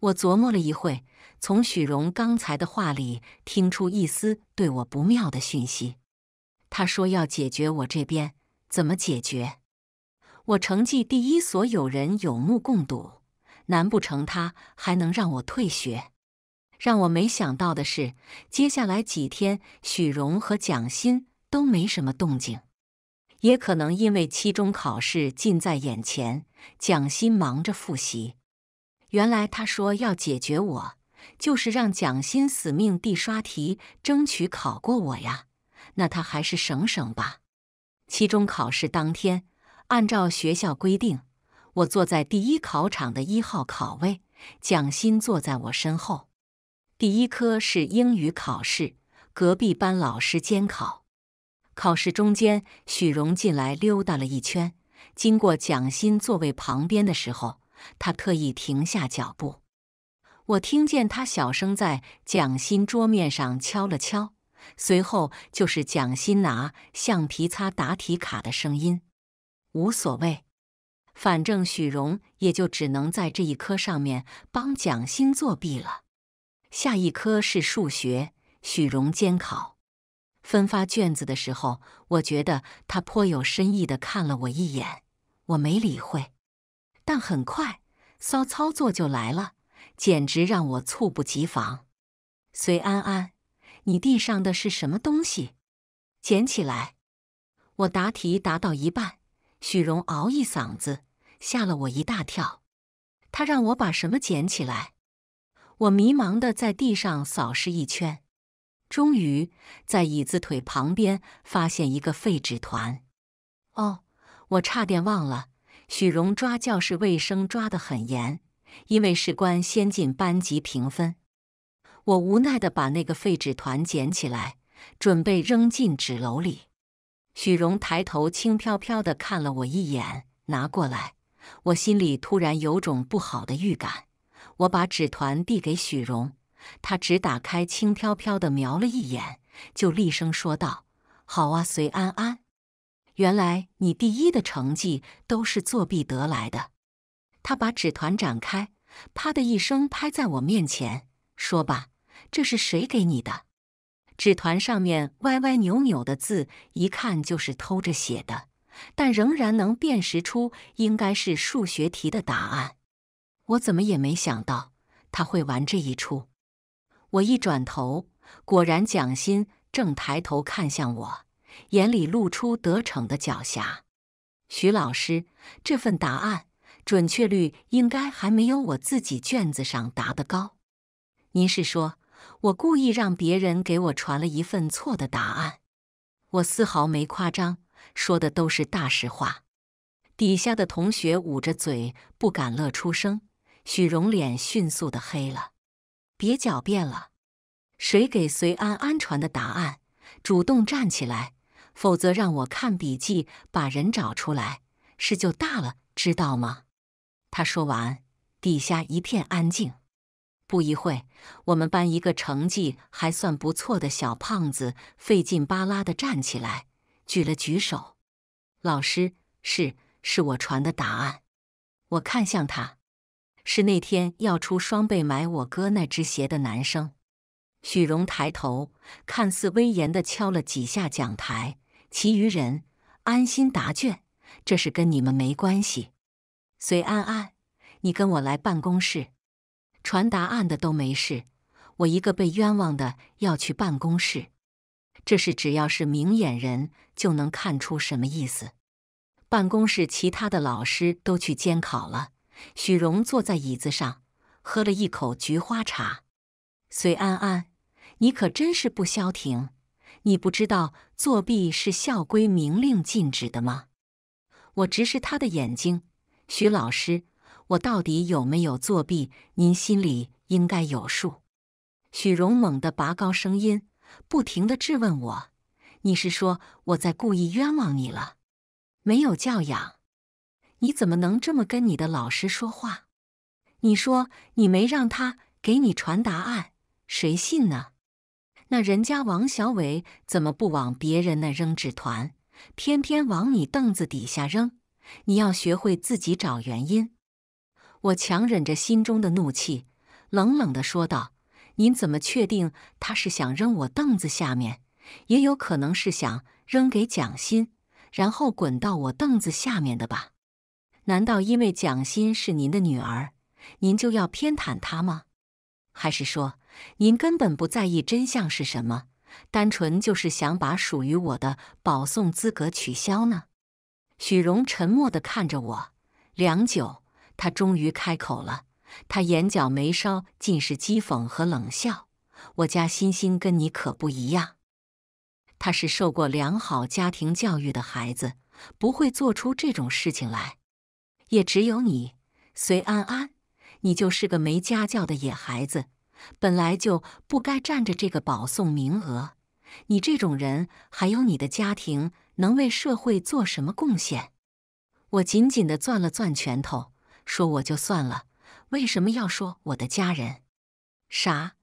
我琢磨了一会，从许荣刚才的话里听出一丝对我不妙的讯息。他说要解决我这边，怎么解决？我成绩第一，所有人有目共睹，难不成他还能让我退学？让我没想到的是，接下来几天，许荣和蒋欣都没什么动静。也可能因为期中考试近在眼前，蒋欣忙着复习。原来他说要解决我，就是让蒋欣死命地刷题，争取考过我呀。那他还是省省吧。期中考试当天，按照学校规定，我坐在第一考场的一号考位，蒋欣坐在我身后。第一科是英语考试，隔壁班老师监考。考试中间，许荣进来溜达了一圈，经过蒋欣座位旁边的时候，他特意停下脚步。我听见他小声在蒋欣桌面上敲了敲，随后就是蒋欣拿橡皮擦答题卡的声音。无所谓，反正许荣也就只能在这一科上面帮蒋欣作弊了。下一科是数学，许荣监考。分发卷子的时候，我觉得他颇有深意的看了我一眼，我没理会。但很快骚操作就来了，简直让我猝不及防。隋安安，你地上的是什么东西？捡起来！我答题答到一半，许荣嗷一嗓子，吓了我一大跳。他让我把什么捡起来？我迷茫的在地上扫视一圈。终于在椅子腿旁边发现一个废纸团。哦，我差点忘了，许荣抓教室卫生抓得很严，因为事关先进班级评分。我无奈的把那个废纸团捡起来，准备扔进纸篓里。许荣抬头轻飘飘的看了我一眼，拿过来。我心里突然有种不好的预感。我把纸团递给许荣。他只打开，轻飘飘地瞄了一眼，就厉声说道：“好啊，隋安安，原来你第一的成绩都是作弊得来的。”他把纸团展开，啪的一声拍在我面前，说：“吧，这是谁给你的？”纸团上面歪歪扭扭的字，一看就是偷着写的，但仍然能辨识出应该是数学题的答案。我怎么也没想到他会玩这一出。我一转头，果然蒋欣正抬头看向我，眼里露出得逞的狡黠。徐老师，这份答案准确率应该还没有我自己卷子上答的高。您是说我故意让别人给我传了一份错的答案？我丝毫没夸张，说的都是大实话。底下的同学捂着嘴不敢乐出声，许荣脸迅速的黑了。别狡辩了，谁给隋安安传的答案，主动站起来，否则让我看笔记，把人找出来，事就大了，知道吗？他说完，底下一片安静。不一会，我们班一个成绩还算不错的小胖子，费劲巴拉的站起来，举了举手：“老师，是，是我传的答案。”我看向他。是那天要出双倍买我哥那只鞋的男生，许荣抬头，看似威严地敲了几下讲台。其余人安心答卷，这是跟你们没关系。隋安安，你跟我来办公室。传答案的都没事，我一个被冤枉的要去办公室。这事只要是明眼人就能看出什么意思。办公室其他的老师都去监考了。许荣坐在椅子上，喝了一口菊花茶。隋安安，你可真是不消停！你不知道作弊是校规明令禁止的吗？我直视他的眼睛，许老师，我到底有没有作弊？您心里应该有数。许荣猛地拔高声音，不停地质问我：“你是说我在故意冤枉你了？没有教养！”你怎么能这么跟你的老师说话？你说你没让他给你传答案，谁信呢？那人家王小伟怎么不往别人那扔纸团，偏偏往你凳子底下扔？你要学会自己找原因。我强忍着心中的怒气，冷冷的说道：“您怎么确定他是想扔我凳子下面？也有可能是想扔给蒋欣，然后滚到我凳子下面的吧？”难道因为蒋欣是您的女儿，您就要偏袒她吗？还是说您根本不在意真相是什么，单纯就是想把属于我的保送资格取消呢？许荣沉默地看着我，良久，他终于开口了。他眼角眉梢尽是讥讽和冷笑。我家欣欣跟你可不一样，她是受过良好家庭教育的孩子，不会做出这种事情来。也只有你，隋安安，你就是个没家教的野孩子，本来就不该占着这个保送名额。你这种人，还有你的家庭，能为社会做什么贡献？我紧紧的攥了攥拳头，说：“我就算了，为什么要说我的家人？啥？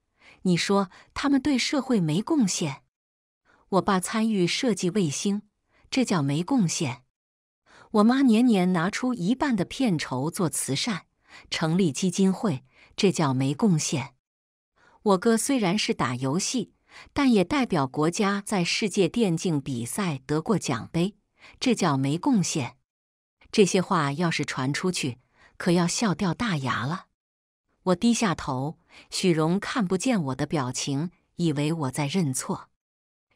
你说他们对社会没贡献？我爸参与设计卫星，这叫没贡献？”我妈年年拿出一半的片酬做慈善，成立基金会，这叫没贡献。我哥虽然是打游戏，但也代表国家在世界电竞比赛得过奖杯，这叫没贡献。这些话要是传出去，可要笑掉大牙了。我低下头，许荣看不见我的表情，以为我在认错，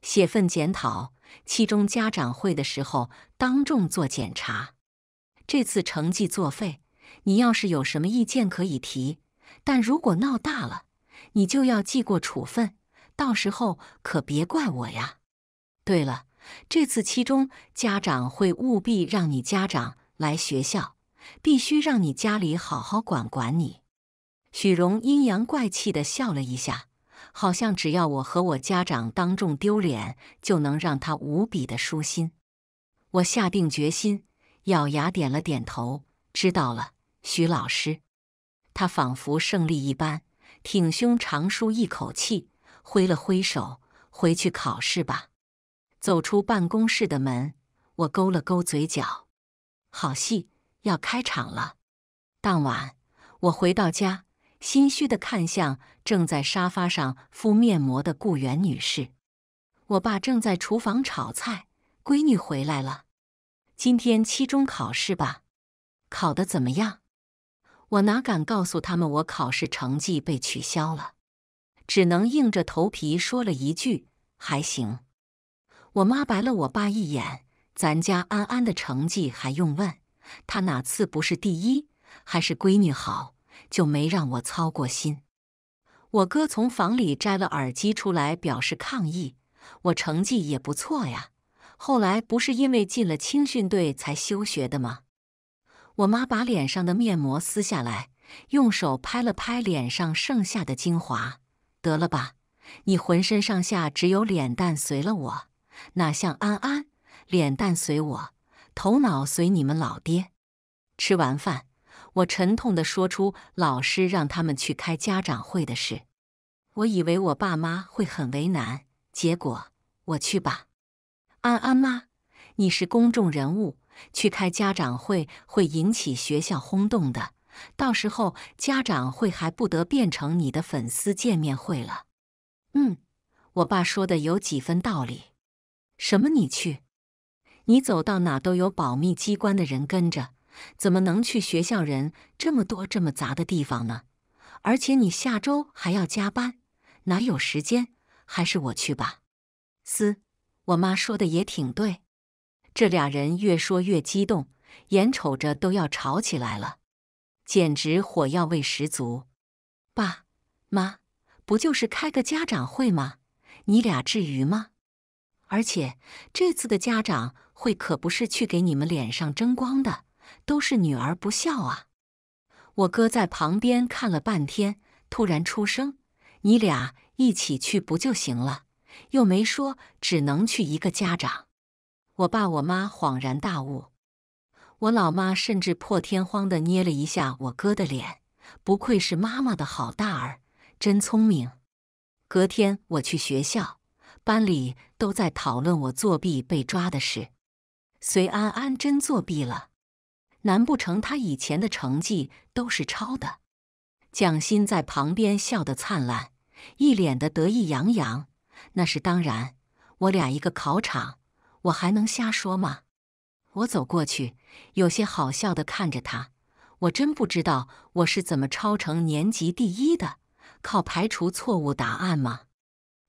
写份检讨。期中家长会的时候，当众做检查。这次成绩作废。你要是有什么意见可以提，但如果闹大了，你就要记过处分。到时候可别怪我呀。对了，这次期中家长会务必让你家长来学校，必须让你家里好好管管你。许荣阴阳怪气地笑了一下。好像只要我和我家长当众丢脸，就能让他无比的舒心。我下定决心，咬牙点了点头，知道了，徐老师。他仿佛胜利一般，挺胸长舒一口气，挥了挥手，回去考试吧。走出办公室的门，我勾了勾嘴角，好戏要开场了。当晚，我回到家。心虚的看向正在沙发上敷面膜的顾源女士。我爸正在厨房炒菜，闺女回来了。今天期中考试吧，考得怎么样？我哪敢告诉他们我考试成绩被取消了，只能硬着头皮说了一句还行。我妈白了我爸一眼，咱家安安的成绩还用问？她哪次不是第一？还是闺女好。就没让我操过心。我哥从房里摘了耳机出来，表示抗议。我成绩也不错呀。后来不是因为进了青训队才休学的吗？我妈把脸上的面膜撕下来，用手拍了拍脸上剩下的精华。得了吧，你浑身上下只有脸蛋随了我，哪像安安，脸蛋随我，头脑随你们老爹。吃完饭。我沉痛地说出老师让他们去开家长会的事，我以为我爸妈会很为难，结果我去吧。安安妈，你是公众人物，去开家长会会引起学校轰动的，到时候家长会还不得变成你的粉丝见面会了？嗯，我爸说的有几分道理。什么？你去？你走到哪都有保密机关的人跟着。怎么能去学校人这么多、这么杂的地方呢？而且你下周还要加班，哪有时间？还是我去吧。嘶，我妈说的也挺对。这俩人越说越激动，眼瞅着都要吵起来了，简直火药味十足。爸，妈，不就是开个家长会吗？你俩至于吗？而且这次的家长会可不是去给你们脸上争光的。都是女儿不孝啊！我哥在旁边看了半天，突然出声：“你俩一起去不就行了？又没说只能去一个家长。”我爸我妈恍然大悟，我老妈甚至破天荒的捏了一下我哥的脸。不愧是妈妈的好大儿，真聪明。隔天我去学校，班里都在讨论我作弊被抓的事。隋安安真作弊了。难不成他以前的成绩都是抄的？蒋欣在旁边笑得灿烂，一脸的得意洋洋。那是当然，我俩一个考场，我还能瞎说吗？我走过去，有些好笑的看着他。我真不知道我是怎么抄成年级第一的，靠排除错误答案吗？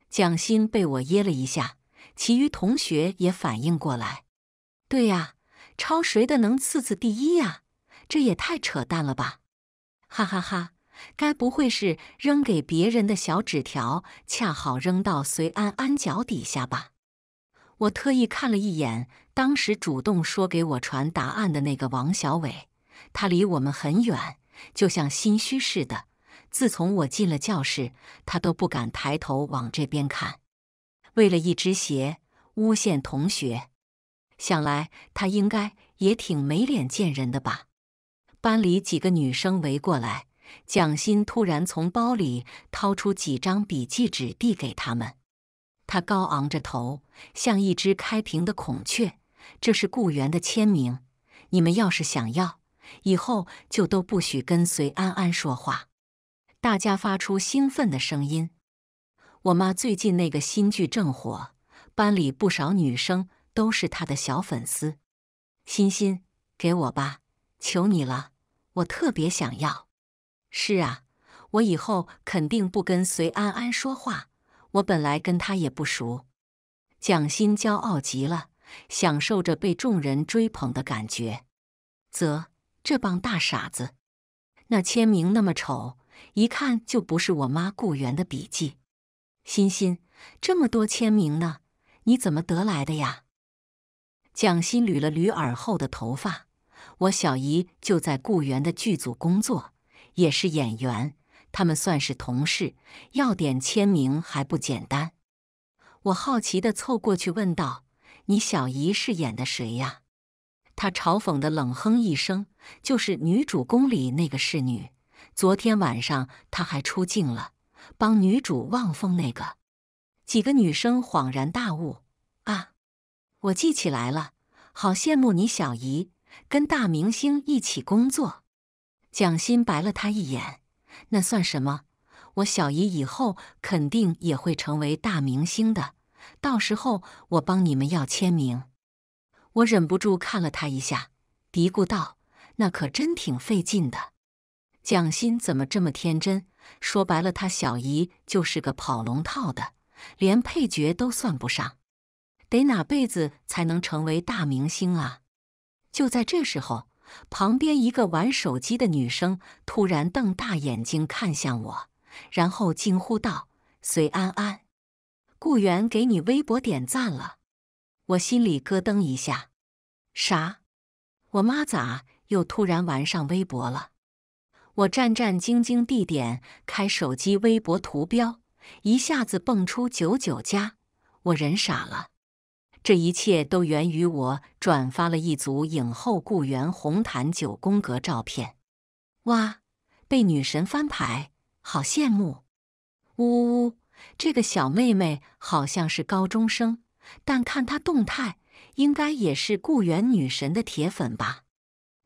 蒋欣被我噎了一下，其余同学也反应过来。对呀。抄谁的能次次第一呀？这也太扯淡了吧！哈哈哈，该不会是扔给别人的小纸条，恰好扔到隋安安脚底下吧？我特意看了一眼当时主动说给我传答案的那个王小伟，他离我们很远，就像心虚似的。自从我进了教室，他都不敢抬头往这边看。为了一只鞋诬陷同学。想来他应该也挺没脸见人的吧？班里几个女生围过来，蒋欣突然从包里掏出几张笔记纸递给他们。他高昂着头，像一只开屏的孔雀。这是顾源的签名，你们要是想要，以后就都不许跟随安安说话。大家发出兴奋的声音。我妈最近那个新剧正火，班里不少女生。都是他的小粉丝，欣欣，给我吧，求你了，我特别想要。是啊，我以后肯定不跟随安安说话，我本来跟他也不熟。蒋欣骄傲极了，享受着被众人追捧的感觉。啧，这帮大傻子，那签名那么丑，一看就不是我妈雇员的笔迹。欣欣，这么多签名呢，你怎么得来的呀？蒋欣捋了捋耳后的头发，我小姨就在顾源的剧组工作，也是演员，他们算是同事，要点签名还不简单。我好奇地凑过去问道：“你小姨饰演的谁呀？”她嘲讽的冷哼一声：“就是女主宫里那个侍女，昨天晚上她还出镜了，帮女主望风那个。”几个女生恍然大悟。我记起来了，好羡慕你小姨跟大明星一起工作。蒋欣白了他一眼，那算什么？我小姨以后肯定也会成为大明星的，到时候我帮你们要签名。我忍不住看了他一下，嘀咕道：“那可真挺费劲的。”蒋欣怎么这么天真？说白了，他小姨就是个跑龙套的，连配角都算不上。得哪辈子才能成为大明星啊！就在这时候，旁边一个玩手机的女生突然瞪大眼睛看向我，然后惊呼道：“隋安安，顾源给你微博点赞了！”我心里咯噔一下，啥？我妈咋又突然玩上微博了？我战战兢兢地点开手机微博图标，一下子蹦出九九加，我人傻了。这一切都源于我转发了一组影后顾源红毯九宫格照片，哇，被女神翻牌，好羡慕！呜呜，这个小妹妹好像是高中生，但看她动态，应该也是顾源女神的铁粉吧？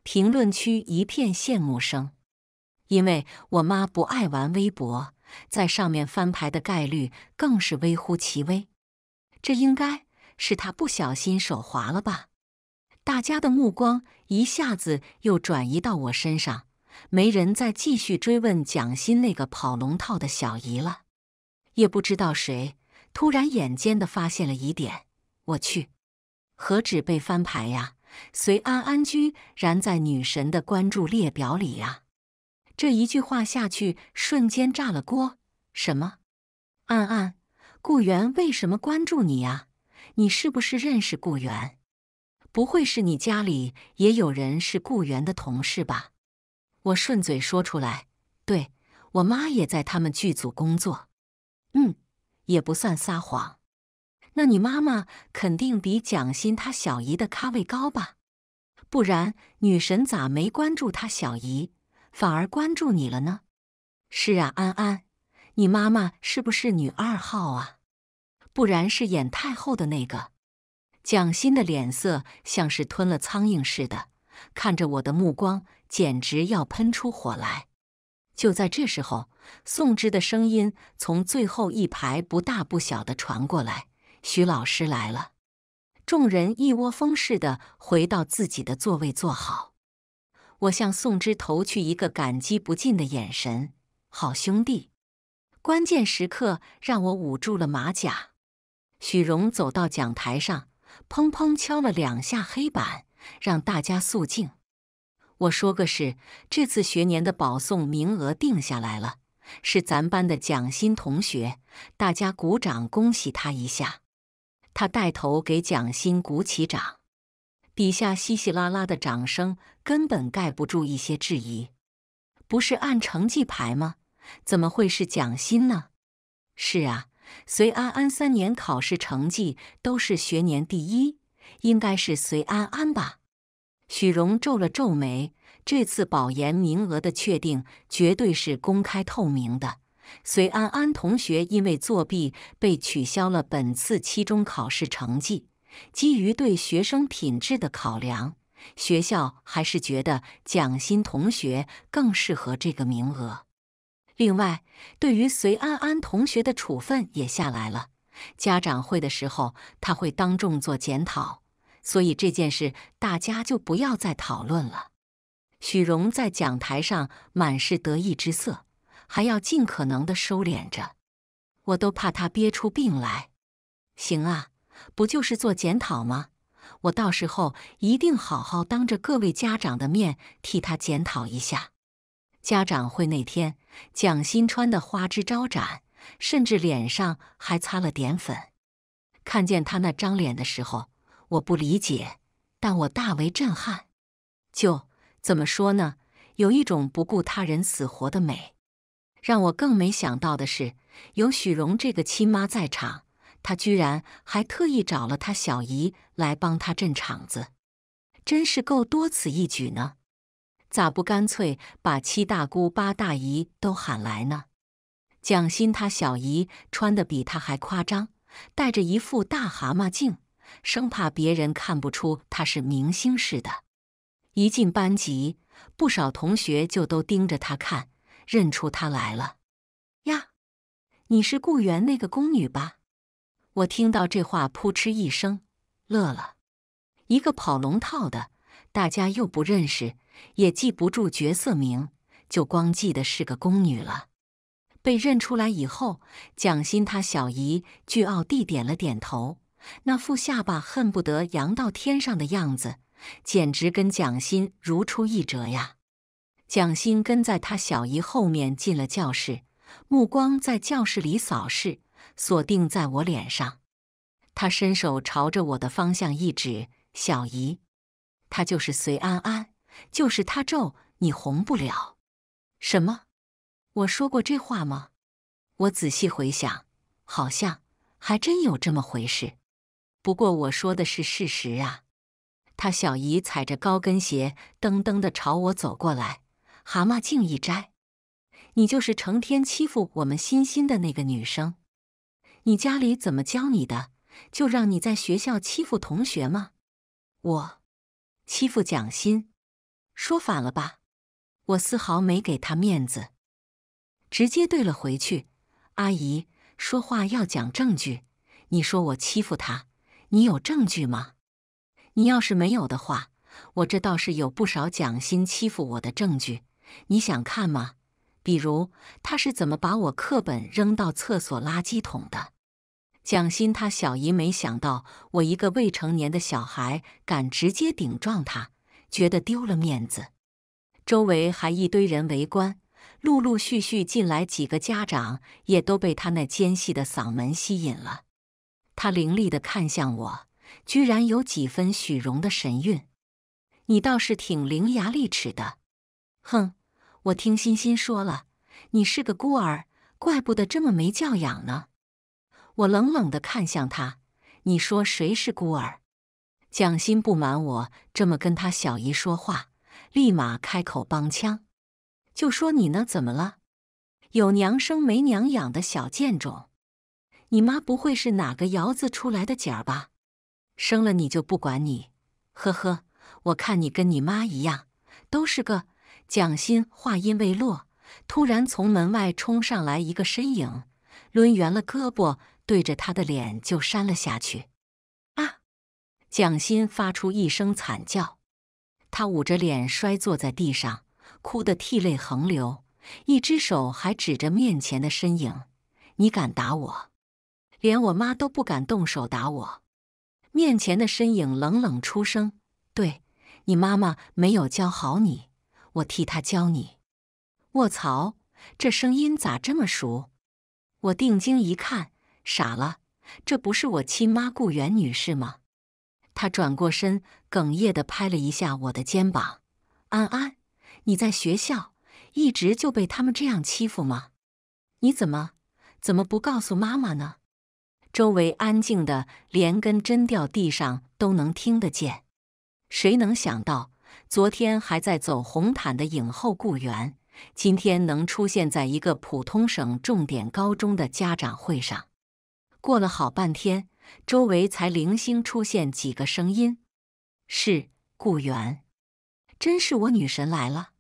评论区一片羡慕声，因为我妈不爱玩微博，在上面翻牌的概率更是微乎其微。这应该。是他不小心手滑了吧？大家的目光一下子又转移到我身上，没人再继续追问蒋欣那个跑龙套的小姨了。也不知道谁突然眼尖的发现了疑点，我去，何止被翻牌呀？随安安居然在女神的关注列表里呀！这一句话下去，瞬间炸了锅。什么？安安，顾源为什么关注你呀？你是不是认识顾源？不会是你家里也有人是顾源的同事吧？我顺嘴说出来，对我妈也在他们剧组工作。嗯，也不算撒谎。那你妈妈肯定比蒋欣她小姨的咖位高吧？不然女神咋没关注她小姨，反而关注你了呢？是啊，安安，你妈妈是不是女二号啊？不然是演太后的那个，蒋欣的脸色像是吞了苍蝇似的，看着我的目光简直要喷出火来。就在这时候，宋芝的声音从最后一排不大不小的传过来：“徐老师来了。”众人一窝蜂似的回到自己的座位坐好。我向宋芝投去一个感激不尽的眼神，好兄弟，关键时刻让我捂住了马甲。许荣走到讲台上，砰砰敲了两下黑板，让大家肃静。我说个事，这次学年的保送名额定下来了，是咱班的蒋欣同学。大家鼓掌，恭喜他一下。他带头给蒋欣鼓起掌，底下稀稀拉拉的掌声根本盖不住一些质疑：不是按成绩排吗？怎么会是蒋欣呢？是啊。隋安安三年考试成绩都是学年第一，应该是隋安安吧？许荣皱了皱眉。这次保研名额的确定绝对是公开透明的。隋安安同学因为作弊被取消了本次期中考试成绩，基于对学生品质的考量，学校还是觉得蒋欣同学更适合这个名额。另外，对于隋安安同学的处分也下来了。家长会的时候，他会当众做检讨，所以这件事大家就不要再讨论了。许荣在讲台上满是得意之色，还要尽可能的收敛着，我都怕他憋出病来。行啊，不就是做检讨吗？我到时候一定好好当着各位家长的面替他检讨一下。家长会那天，蒋欣穿的花枝招展，甚至脸上还擦了点粉。看见他那张脸的时候，我不理解，但我大为震撼。就怎么说呢，有一种不顾他人死活的美。让我更没想到的是，有许荣这个亲妈在场，她居然还特意找了她小姨来帮她镇场子，真是够多此一举呢。咋不干脆把七大姑八大姨都喊来呢？蒋欣她小姨穿的比她还夸张，戴着一副大蛤蟆镜，生怕别人看不出她是明星似的。一进班级，不少同学就都盯着她看，认出她来了。呀，你是顾源那个宫女吧？我听到这话，扑哧一声，乐了。一个跑龙套的，大家又不认识。也记不住角色名，就光记得是个宫女了。被认出来以后，蒋欣她小姨倨傲地点了点头，那副下巴恨不得扬到天上的样子，简直跟蒋欣如出一辙呀。蒋欣跟在她小姨后面进了教室，目光在教室里扫视，锁定在我脸上。他伸手朝着我的方向一指：“小姨，她就是隋安安。”就是他咒你红不了，什么？我说过这话吗？我仔细回想，好像还真有这么回事。不过我说的是事实啊。他小姨踩着高跟鞋噔噔的朝我走过来，蛤蟆镜一摘，你就是成天欺负我们欣欣的那个女生。你家里怎么教你的？就让你在学校欺负同学吗？我欺负蒋欣。说反了吧！我丝毫没给他面子，直接怼了回去。阿姨说话要讲证据，你说我欺负他，你有证据吗？你要是没有的话，我这倒是有不少蒋欣欺负我的证据，你想看吗？比如他是怎么把我课本扔到厕所垃圾桶的？蒋欣他小姨没想到我一个未成年的小孩敢直接顶撞他。觉得丢了面子，周围还一堆人围观，陆陆续续进来几个家长，也都被他那尖细的嗓门吸引了。他凌厉的看向我，居然有几分许荣的神韵。你倒是挺伶牙俐齿的，哼！我听欣欣说了，你是个孤儿，怪不得这么没教养呢。我冷冷的看向他，你说谁是孤儿？蒋欣不满我这么跟他小姨说话，立马开口帮腔，就说：“你呢？怎么了？有娘生没娘养的小贱种！你妈不会是哪个窑子出来的姐儿吧？生了你就不管你，呵呵，我看你跟你妈一样，都是个……”蒋欣话音未落，突然从门外冲上来一个身影，抡圆了胳膊，对着他的脸就扇了下去。蒋欣发出一声惨叫，她捂着脸摔坐在地上，哭得涕泪横流，一只手还指着面前的身影：“你敢打我？连我妈都不敢动手打我！”面前的身影冷冷出声：“对你妈妈没有教好你，我替她教你。”卧槽，这声音咋这么熟？我定睛一看，傻了，这不是我亲妈顾源女士吗？他转过身，哽咽地拍了一下我的肩膀：“安安，你在学校一直就被他们这样欺负吗？你怎么怎么不告诉妈妈呢？”周围安静的，连根针掉地上都能听得见。谁能想到，昨天还在走红毯的影后顾源，今天能出现在一个普通省重点高中的家长会上？过了好半天。周围才零星出现几个声音，是顾源，真是我女神来了！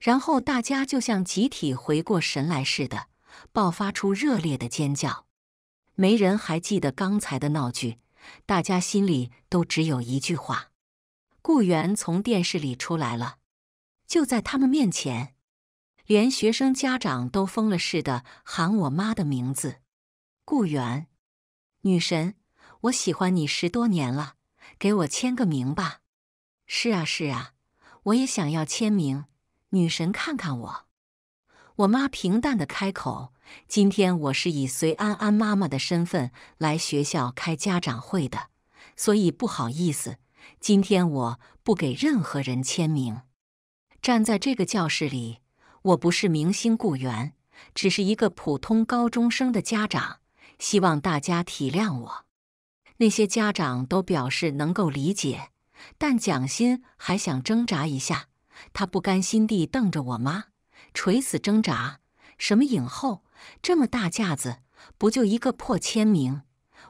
然后大家就像集体回过神来似的，爆发出热烈的尖叫。没人还记得刚才的闹剧，大家心里都只有一句话：顾源从电视里出来了，就在他们面前。连学生家长都疯了似的喊我妈的名字，顾源女神。我喜欢你十多年了，给我签个名吧。是啊，是啊，我也想要签名，女神看看我。我妈平淡的开口：“今天我是以隋安安妈妈的身份来学校开家长会的，所以不好意思，今天我不给任何人签名。站在这个教室里，我不是明星雇员，只是一个普通高中生的家长，希望大家体谅我。”那些家长都表示能够理解，但蒋欣还想挣扎一下。他不甘心地瞪着我妈，垂死挣扎。什么影后，这么大架子，不就一个破签名？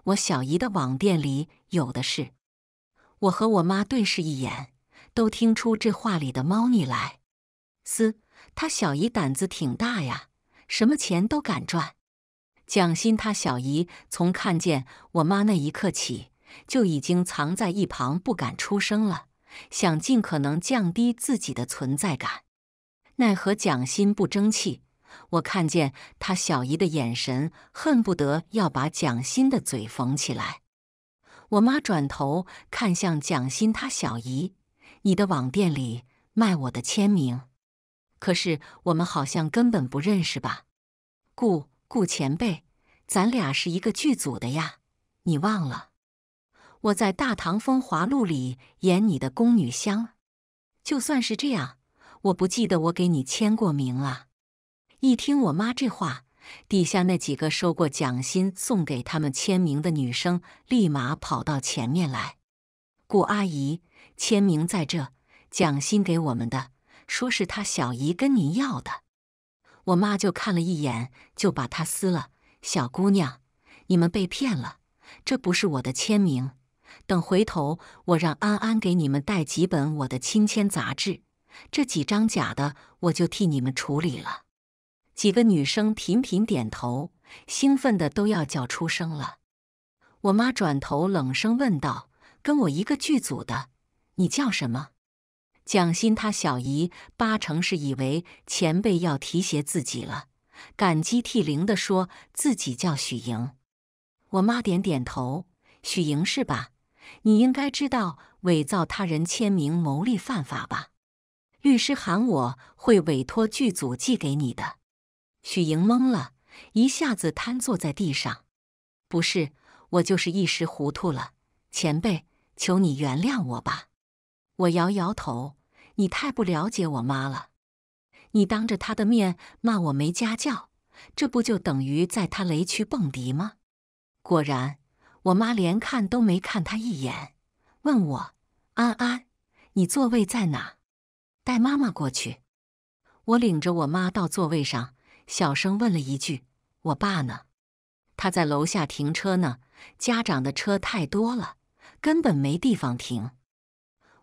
我小姨的网店里有的是。我和我妈对视一眼，都听出这话里的猫腻来。嘶，他小姨胆子挺大呀，什么钱都敢赚。蒋欣他小姨从看见我妈那一刻起，就已经藏在一旁不敢出声了，想尽可能降低自己的存在感。奈何蒋欣不争气，我看见他小姨的眼神，恨不得要把蒋欣的嘴缝起来。我妈转头看向蒋欣他小姨：“你的网店里卖我的签名，可是我们好像根本不认识吧？”故。顾前辈，咱俩是一个剧组的呀，你忘了？我在《大唐风华录》里演你的宫女香，就算是这样，我不记得我给你签过名啊。一听我妈这话，底下那几个收过蒋欣送给他们签名的女生，立马跑到前面来。顾阿姨，签名在这，蒋欣给我们的，说是他小姨跟您要的。我妈就看了一眼，就把它撕了。小姑娘，你们被骗了，这不是我的签名。等回头我让安安给你们带几本我的亲签杂志，这几张假的我就替你们处理了。几个女生频频点头，兴奋的都要叫出声了。我妈转头冷声问道：“跟我一个剧组的，你叫什么？”蒋欣，他小姨八成是以为前辈要提携自己了，感激涕零的说：“自己叫许莹。”我妈点点头：“许莹是吧？你应该知道伪造他人签名牟利犯法吧？”律师喊：“我会委托剧组寄给你的。”许莹懵了一下子，瘫坐在地上：“不是，我就是一时糊涂了，前辈，求你原谅我吧。”我摇摇头，你太不了解我妈了。你当着她的面骂我没家教，这不就等于在她雷区蹦迪吗？果然，我妈连看都没看她一眼，问我：“安安，你座位在哪？带妈妈过去。”我领着我妈到座位上，小声问了一句：“我爸呢？”“他在楼下停车呢。家长的车太多了，根本没地方停。”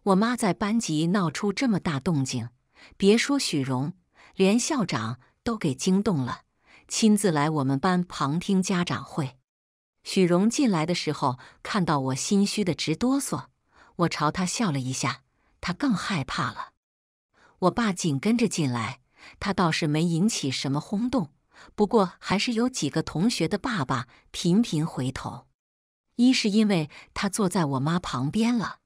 我妈在班级闹出这么大动静，别说许荣，连校长都给惊动了，亲自来我们班旁听家长会。许荣进来的时候，看到我，心虚的直哆嗦。我朝他笑了一下，他更害怕了。我爸紧跟着进来，他倒是没引起什么轰动，不过还是有几个同学的爸爸频频回头，一是因为他坐在我妈旁边了。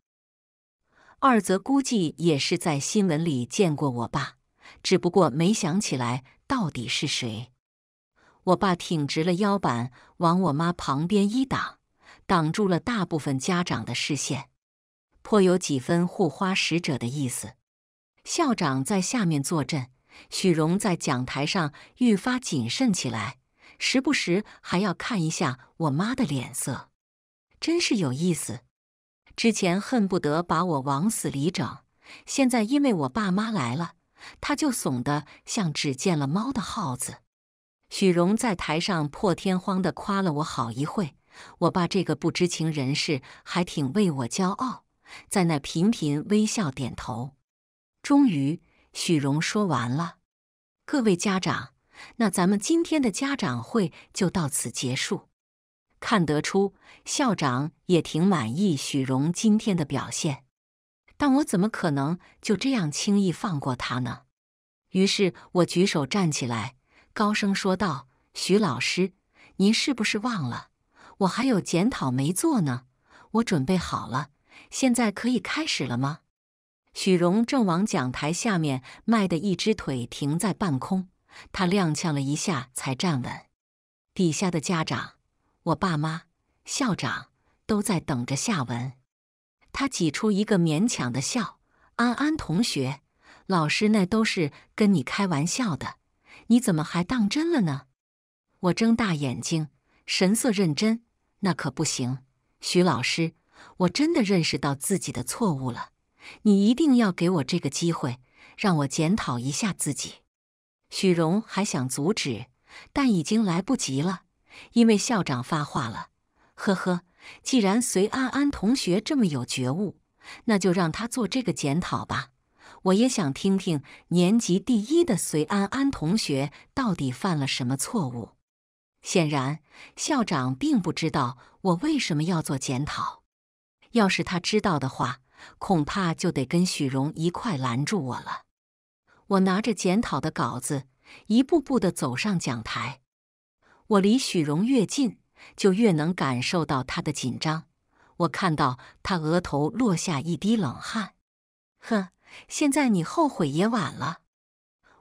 二则估计也是在新闻里见过我爸，只不过没想起来到底是谁。我爸挺直了腰板，往我妈旁边一挡，挡住了大部分家长的视线，颇有几分护花使者的意思。校长在下面坐镇，许荣在讲台上愈发谨慎起来，时不时还要看一下我妈的脸色，真是有意思。之前恨不得把我往死里整，现在因为我爸妈来了，他就怂得像只见了猫的耗子。许荣在台上破天荒的夸了我好一会，我爸这个不知情人士还挺为我骄傲，在那频频微笑点头。终于，许荣说完了：“各位家长，那咱们今天的家长会就到此结束。”看得出，校长也挺满意许荣今天的表现，但我怎么可能就这样轻易放过他呢？于是我举手站起来，高声说道：“许老师，您是不是忘了我还有检讨没做呢？我准备好了，现在可以开始了吗？”许荣正往讲台下面迈的一只腿停在半空，他踉跄了一下才站稳，底下的家长。我爸妈、校长都在等着下文。他挤出一个勉强的笑：“安安同学，老师那都是跟你开玩笑的，你怎么还当真了呢？”我睁大眼睛，神色认真：“那可不行，许老师，我真的认识到自己的错误了，你一定要给我这个机会，让我检讨一下自己。”许荣还想阻止，但已经来不及了。因为校长发话了，呵呵，既然隋安安同学这么有觉悟，那就让他做这个检讨吧。我也想听听年级第一的隋安安同学到底犯了什么错误。显然，校长并不知道我为什么要做检讨。要是他知道的话，恐怕就得跟许荣一块拦住我了。我拿着检讨的稿子，一步步的走上讲台。我离许荣越近，就越能感受到他的紧张。我看到他额头落下一滴冷汗。哼，现在你后悔也晚了。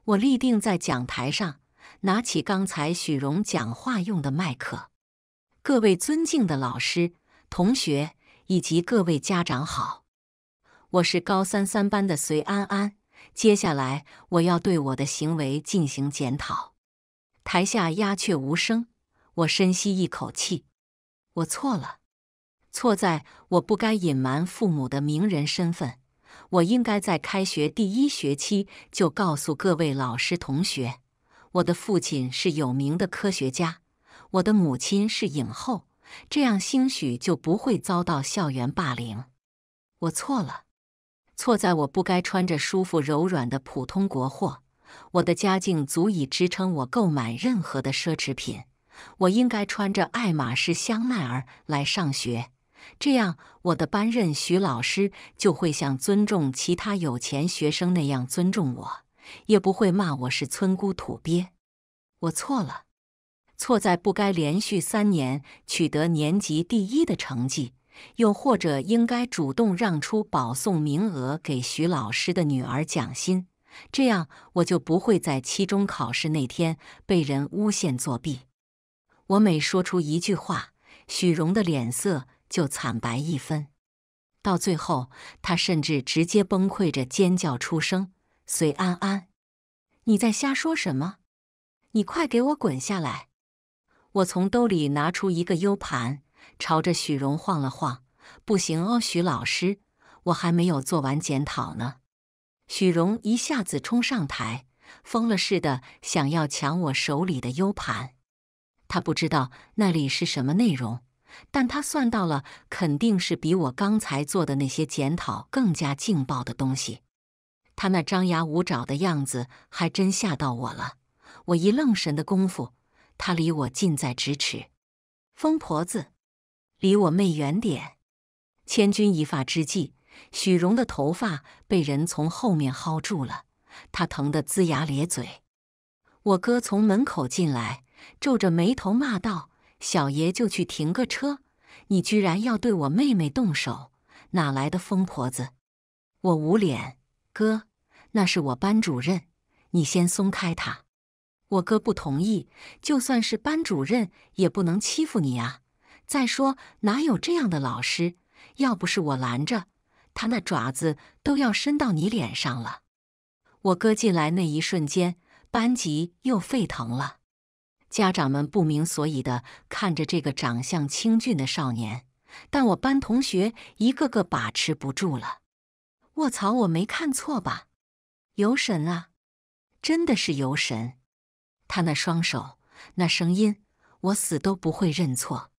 我立定在讲台上，拿起刚才许荣讲话用的麦克。各位尊敬的老师、同学以及各位家长好，我是高三三班的隋安安。接下来，我要对我的行为进行检讨。台下鸦雀无声。我深吸一口气，我错了，错在我不该隐瞒父母的名人身份。我应该在开学第一学期就告诉各位老师同学，我的父亲是有名的科学家，我的母亲是影后，这样兴许就不会遭到校园霸凌。我错了，错在我不该穿着舒服柔软的普通国货。我的家境足以支撑我购买任何的奢侈品，我应该穿着爱马仕、香奈儿来上学，这样我的班任徐老师就会像尊重其他有钱学生那样尊重我，也不会骂我是村姑土鳖。我错了，错在不该连续三年取得年级第一的成绩，又或者应该主动让出保送名额给徐老师的女儿蒋欣。这样我就不会在期中考试那天被人诬陷作弊。我每说出一句话，许荣的脸色就惨白一分，到最后，他甚至直接崩溃着尖叫出声：“隋安安，你在瞎说什么？你快给我滚下来！”我从兜里拿出一个 U 盘，朝着许荣晃了晃：“不行哦，许老师，我还没有做完检讨呢。”许荣一下子冲上台，疯了似的想要抢我手里的 U 盘。他不知道那里是什么内容，但他算到了肯定是比我刚才做的那些检讨更加劲爆的东西。他那张牙舞爪的样子还真吓到我了。我一愣神的功夫，他离我近在咫尺。疯婆子，离我妹远点！千钧一发之际。许荣的头发被人从后面薅住了，他疼得龇牙咧嘴。我哥从门口进来，皱着眉头骂道：“小爷就去停个车，你居然要对我妹妹动手，哪来的疯婆子？”我捂脸，哥，那是我班主任，你先松开他。我哥不同意，就算是班主任也不能欺负你啊。再说哪有这样的老师？要不是我拦着。他那爪子都要伸到你脸上了！我哥进来那一瞬间，班级又沸腾了。家长们不明所以的看着这个长相清俊的少年，但我班同学一个个把持不住了。卧槽！我没看错吧？游神啊！真的是游神！他那双手，那声音，我死都不会认错。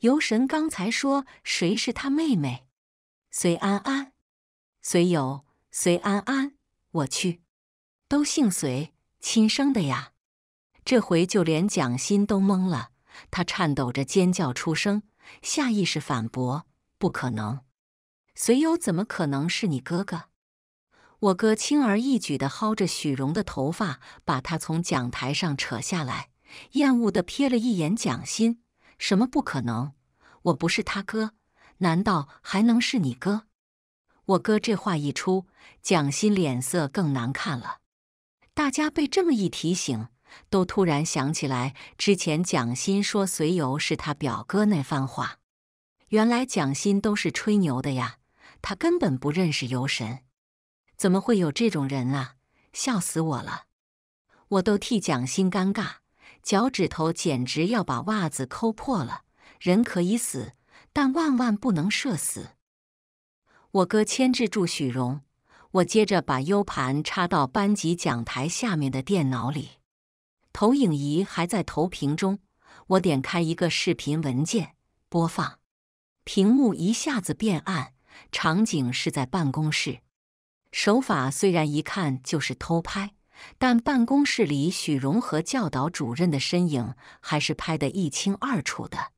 游神刚才说谁是他妹妹？随安安，随友，随安安，我去，都姓随，亲生的呀！这回就连蒋欣都懵了，他颤抖着尖叫出声，下意识反驳：“不可能，随有怎么可能是你哥哥？”我哥轻而易举的薅着许荣的头发，把他从讲台上扯下来，厌恶的瞥了一眼蒋欣：“什么不可能？我不是他哥。”难道还能是你哥？我哥这话一出，蒋欣脸色更难看了。大家被这么一提醒，都突然想起来之前蒋欣说随游是他表哥那番话。原来蒋欣都是吹牛的呀！他根本不认识游神，怎么会有这种人啊？笑死我了！我都替蒋欣尴尬，脚趾头简直要把袜子抠破了。人可以死。但万万不能射死我哥，牵制住许荣。我接着把 U 盘插到班级讲台下面的电脑里，投影仪还在投屏中。我点开一个视频文件播放，屏幕一下子变暗，场景是在办公室。手法虽然一看就是偷拍，但办公室里许荣和教导主任的身影还是拍得一清二楚的。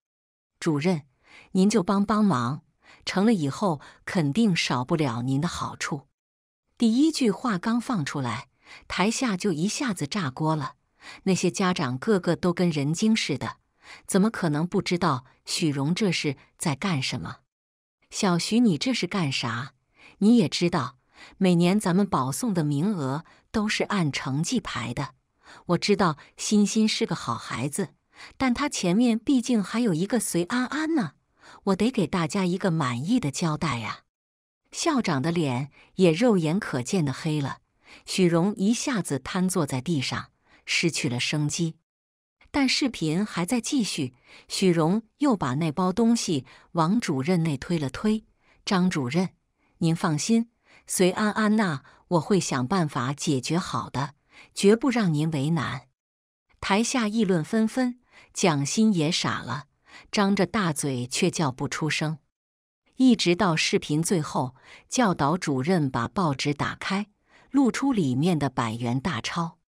主任。您就帮帮忙，成了以后肯定少不了您的好处。第一句话刚放出来，台下就一下子炸锅了。那些家长个个都跟人精似的，怎么可能不知道许荣这是在干什么？小徐，你这是干啥？你也知道，每年咱们保送的名额都是按成绩排的。我知道欣欣是个好孩子，但他前面毕竟还有一个随安安呢。我得给大家一个满意的交代呀！校长的脸也肉眼可见的黑了。许荣一下子瘫坐在地上，失去了生机。但视频还在继续。许荣又把那包东西往主任那推了推：“张主任，您放心，随安安娜，我会想办法解决好的，绝不让您为难。”台下议论纷纷，蒋欣也傻了。张着大嘴却叫不出声，一直到视频最后，教导主任把报纸打开，露出里面的百元大钞。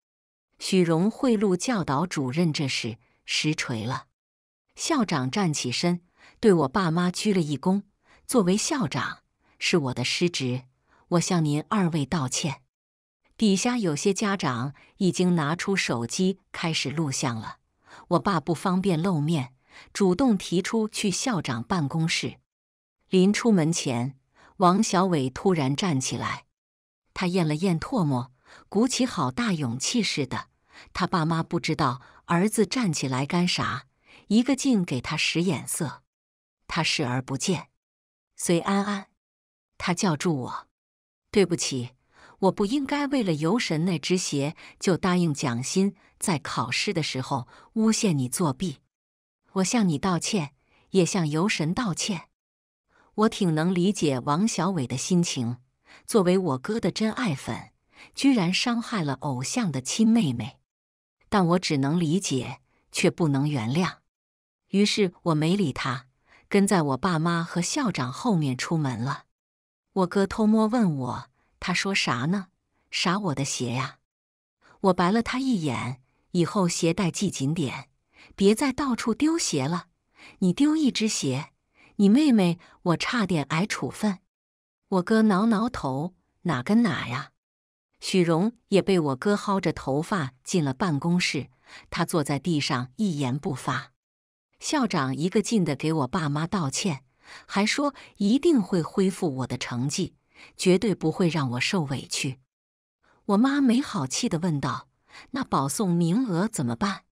许荣贿赂教导主任这事实锤了。校长站起身，对我爸妈鞠了一躬：“作为校长，是我的失职，我向您二位道歉。”底下有些家长已经拿出手机开始录像了。我爸不方便露面。主动提出去校长办公室。临出门前，王小伟突然站起来，他咽了咽唾沫，鼓起好大勇气似的。他爸妈不知道儿子站起来干啥，一个劲给他使眼色，他视而不见。随安安，他叫住我：“对不起，我不应该为了游神那只鞋，就答应蒋欣在考试的时候诬陷你作弊。”我向你道歉，也向游神道歉。我挺能理解王小伟的心情，作为我哥的真爱粉，居然伤害了偶像的亲妹妹。但我只能理解，却不能原谅。于是我没理他，跟在我爸妈和校长后面出门了。我哥偷摸问我，他说啥呢？啥我的鞋呀？我白了他一眼，以后鞋带系紧点。别再到处丢鞋了！你丢一只鞋，你妹妹我差点挨处分。我哥挠挠头，哪跟哪呀？许荣也被我哥薅着头发进了办公室，他坐在地上一言不发。校长一个劲的给我爸妈道歉，还说一定会恢复我的成绩，绝对不会让我受委屈。我妈没好气的问道：“那保送名额怎么办？”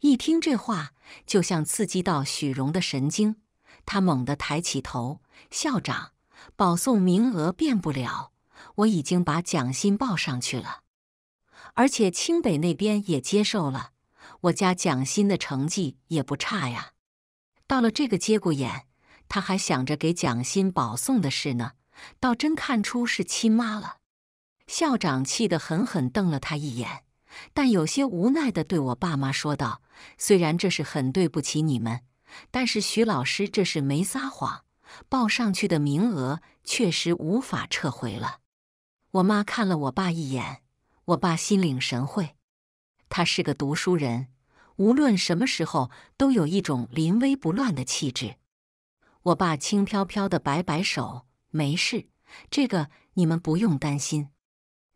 一听这话，就像刺激到许荣的神经，他猛地抬起头：“校长，保送名额变不了，我已经把蒋欣报上去了，而且清北那边也接受了。我家蒋欣的成绩也不差呀。”到了这个节骨眼，他还想着给蒋欣保送的事呢，倒真看出是亲妈了。校长气得狠狠瞪了他一眼，但有些无奈的对我爸妈说道。虽然这是很对不起你们，但是徐老师这是没撒谎，报上去的名额确实无法撤回了。我妈看了我爸一眼，我爸心领神会。他是个读书人，无论什么时候都有一种临危不乱的气质。我爸轻飘飘的摆摆手：“没事，这个你们不用担心。”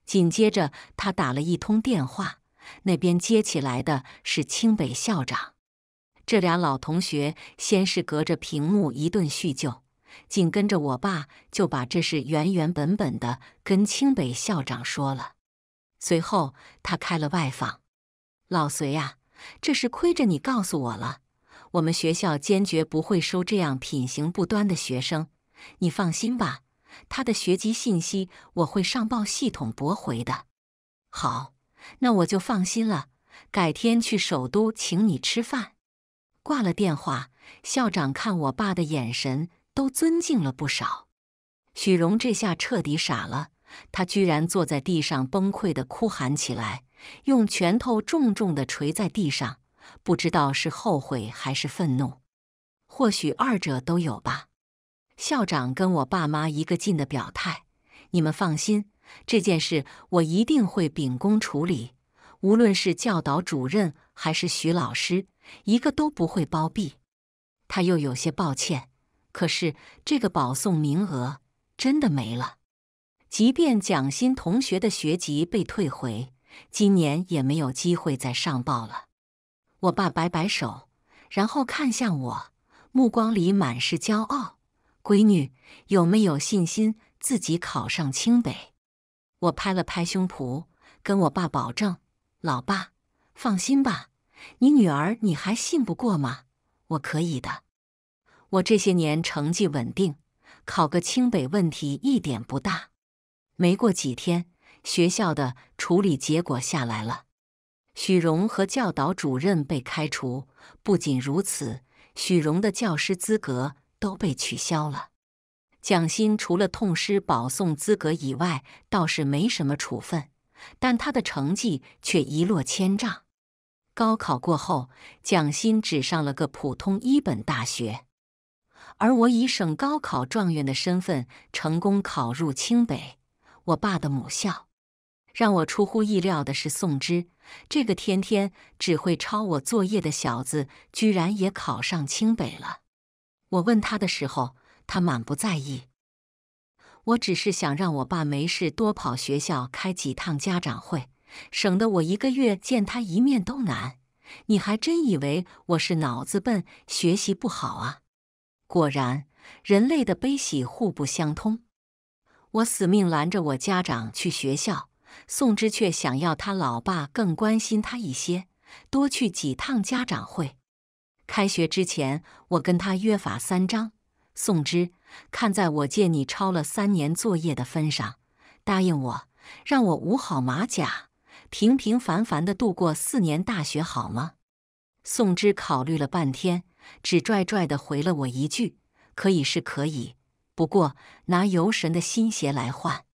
紧接着，他打了一通电话。那边接起来的是清北校长，这俩老同学先是隔着屏幕一顿叙旧，紧跟着我爸就把这事原原本本的跟清北校长说了。随后他开了外访，老隋啊，这是亏着你告诉我了，我们学校坚决不会收这样品行不端的学生，你放心吧，他的学籍信息我会上报系统驳回的。好。那我就放心了，改天去首都请你吃饭。挂了电话，校长看我爸的眼神都尊敬了不少。许荣这下彻底傻了，他居然坐在地上崩溃的哭喊起来，用拳头重重的捶在地上，不知道是后悔还是愤怒，或许二者都有吧。校长跟我爸妈一个劲的表态：“你们放心。”这件事我一定会秉公处理，无论是教导主任还是徐老师，一个都不会包庇。他又有些抱歉，可是这个保送名额真的没了。即便蒋欣同学的学籍被退回，今年也没有机会再上报了。我爸摆摆手，然后看向我，目光里满是骄傲。闺女，有没有信心自己考上清北？我拍了拍胸脯，跟我爸保证：“老爸，放心吧，你女儿你还信不过吗？我可以的。我这些年成绩稳定，考个清北问题一点不大。”没过几天，学校的处理结果下来了，许荣和教导主任被开除。不仅如此，许荣的教师资格都被取消了。蒋欣除了痛失保送资格以外，倒是没什么处分，但他的成绩却一落千丈。高考过后，蒋欣只上了个普通一本大学，而我以省高考状元的身份成功考入清北，我爸的母校。让我出乎意料的是，宋之这个天天只会抄我作业的小子，居然也考上清北了。我问他的时候。他满不在意，我只是想让我爸没事多跑学校开几趟家长会，省得我一个月见他一面都难。你还真以为我是脑子笨，学习不好啊？果然，人类的悲喜互不相通。我死命拦着我家长去学校，宋之却想要他老爸更关心他一些，多去几趟家长会。开学之前，我跟他约法三章。宋之，看在我借你抄了三年作业的份上，答应我，让我捂好马甲，平平凡凡的度过四年大学，好吗？宋之考虑了半天，只拽拽的回了我一句：“可以是可以，不过拿游神的新鞋来换。”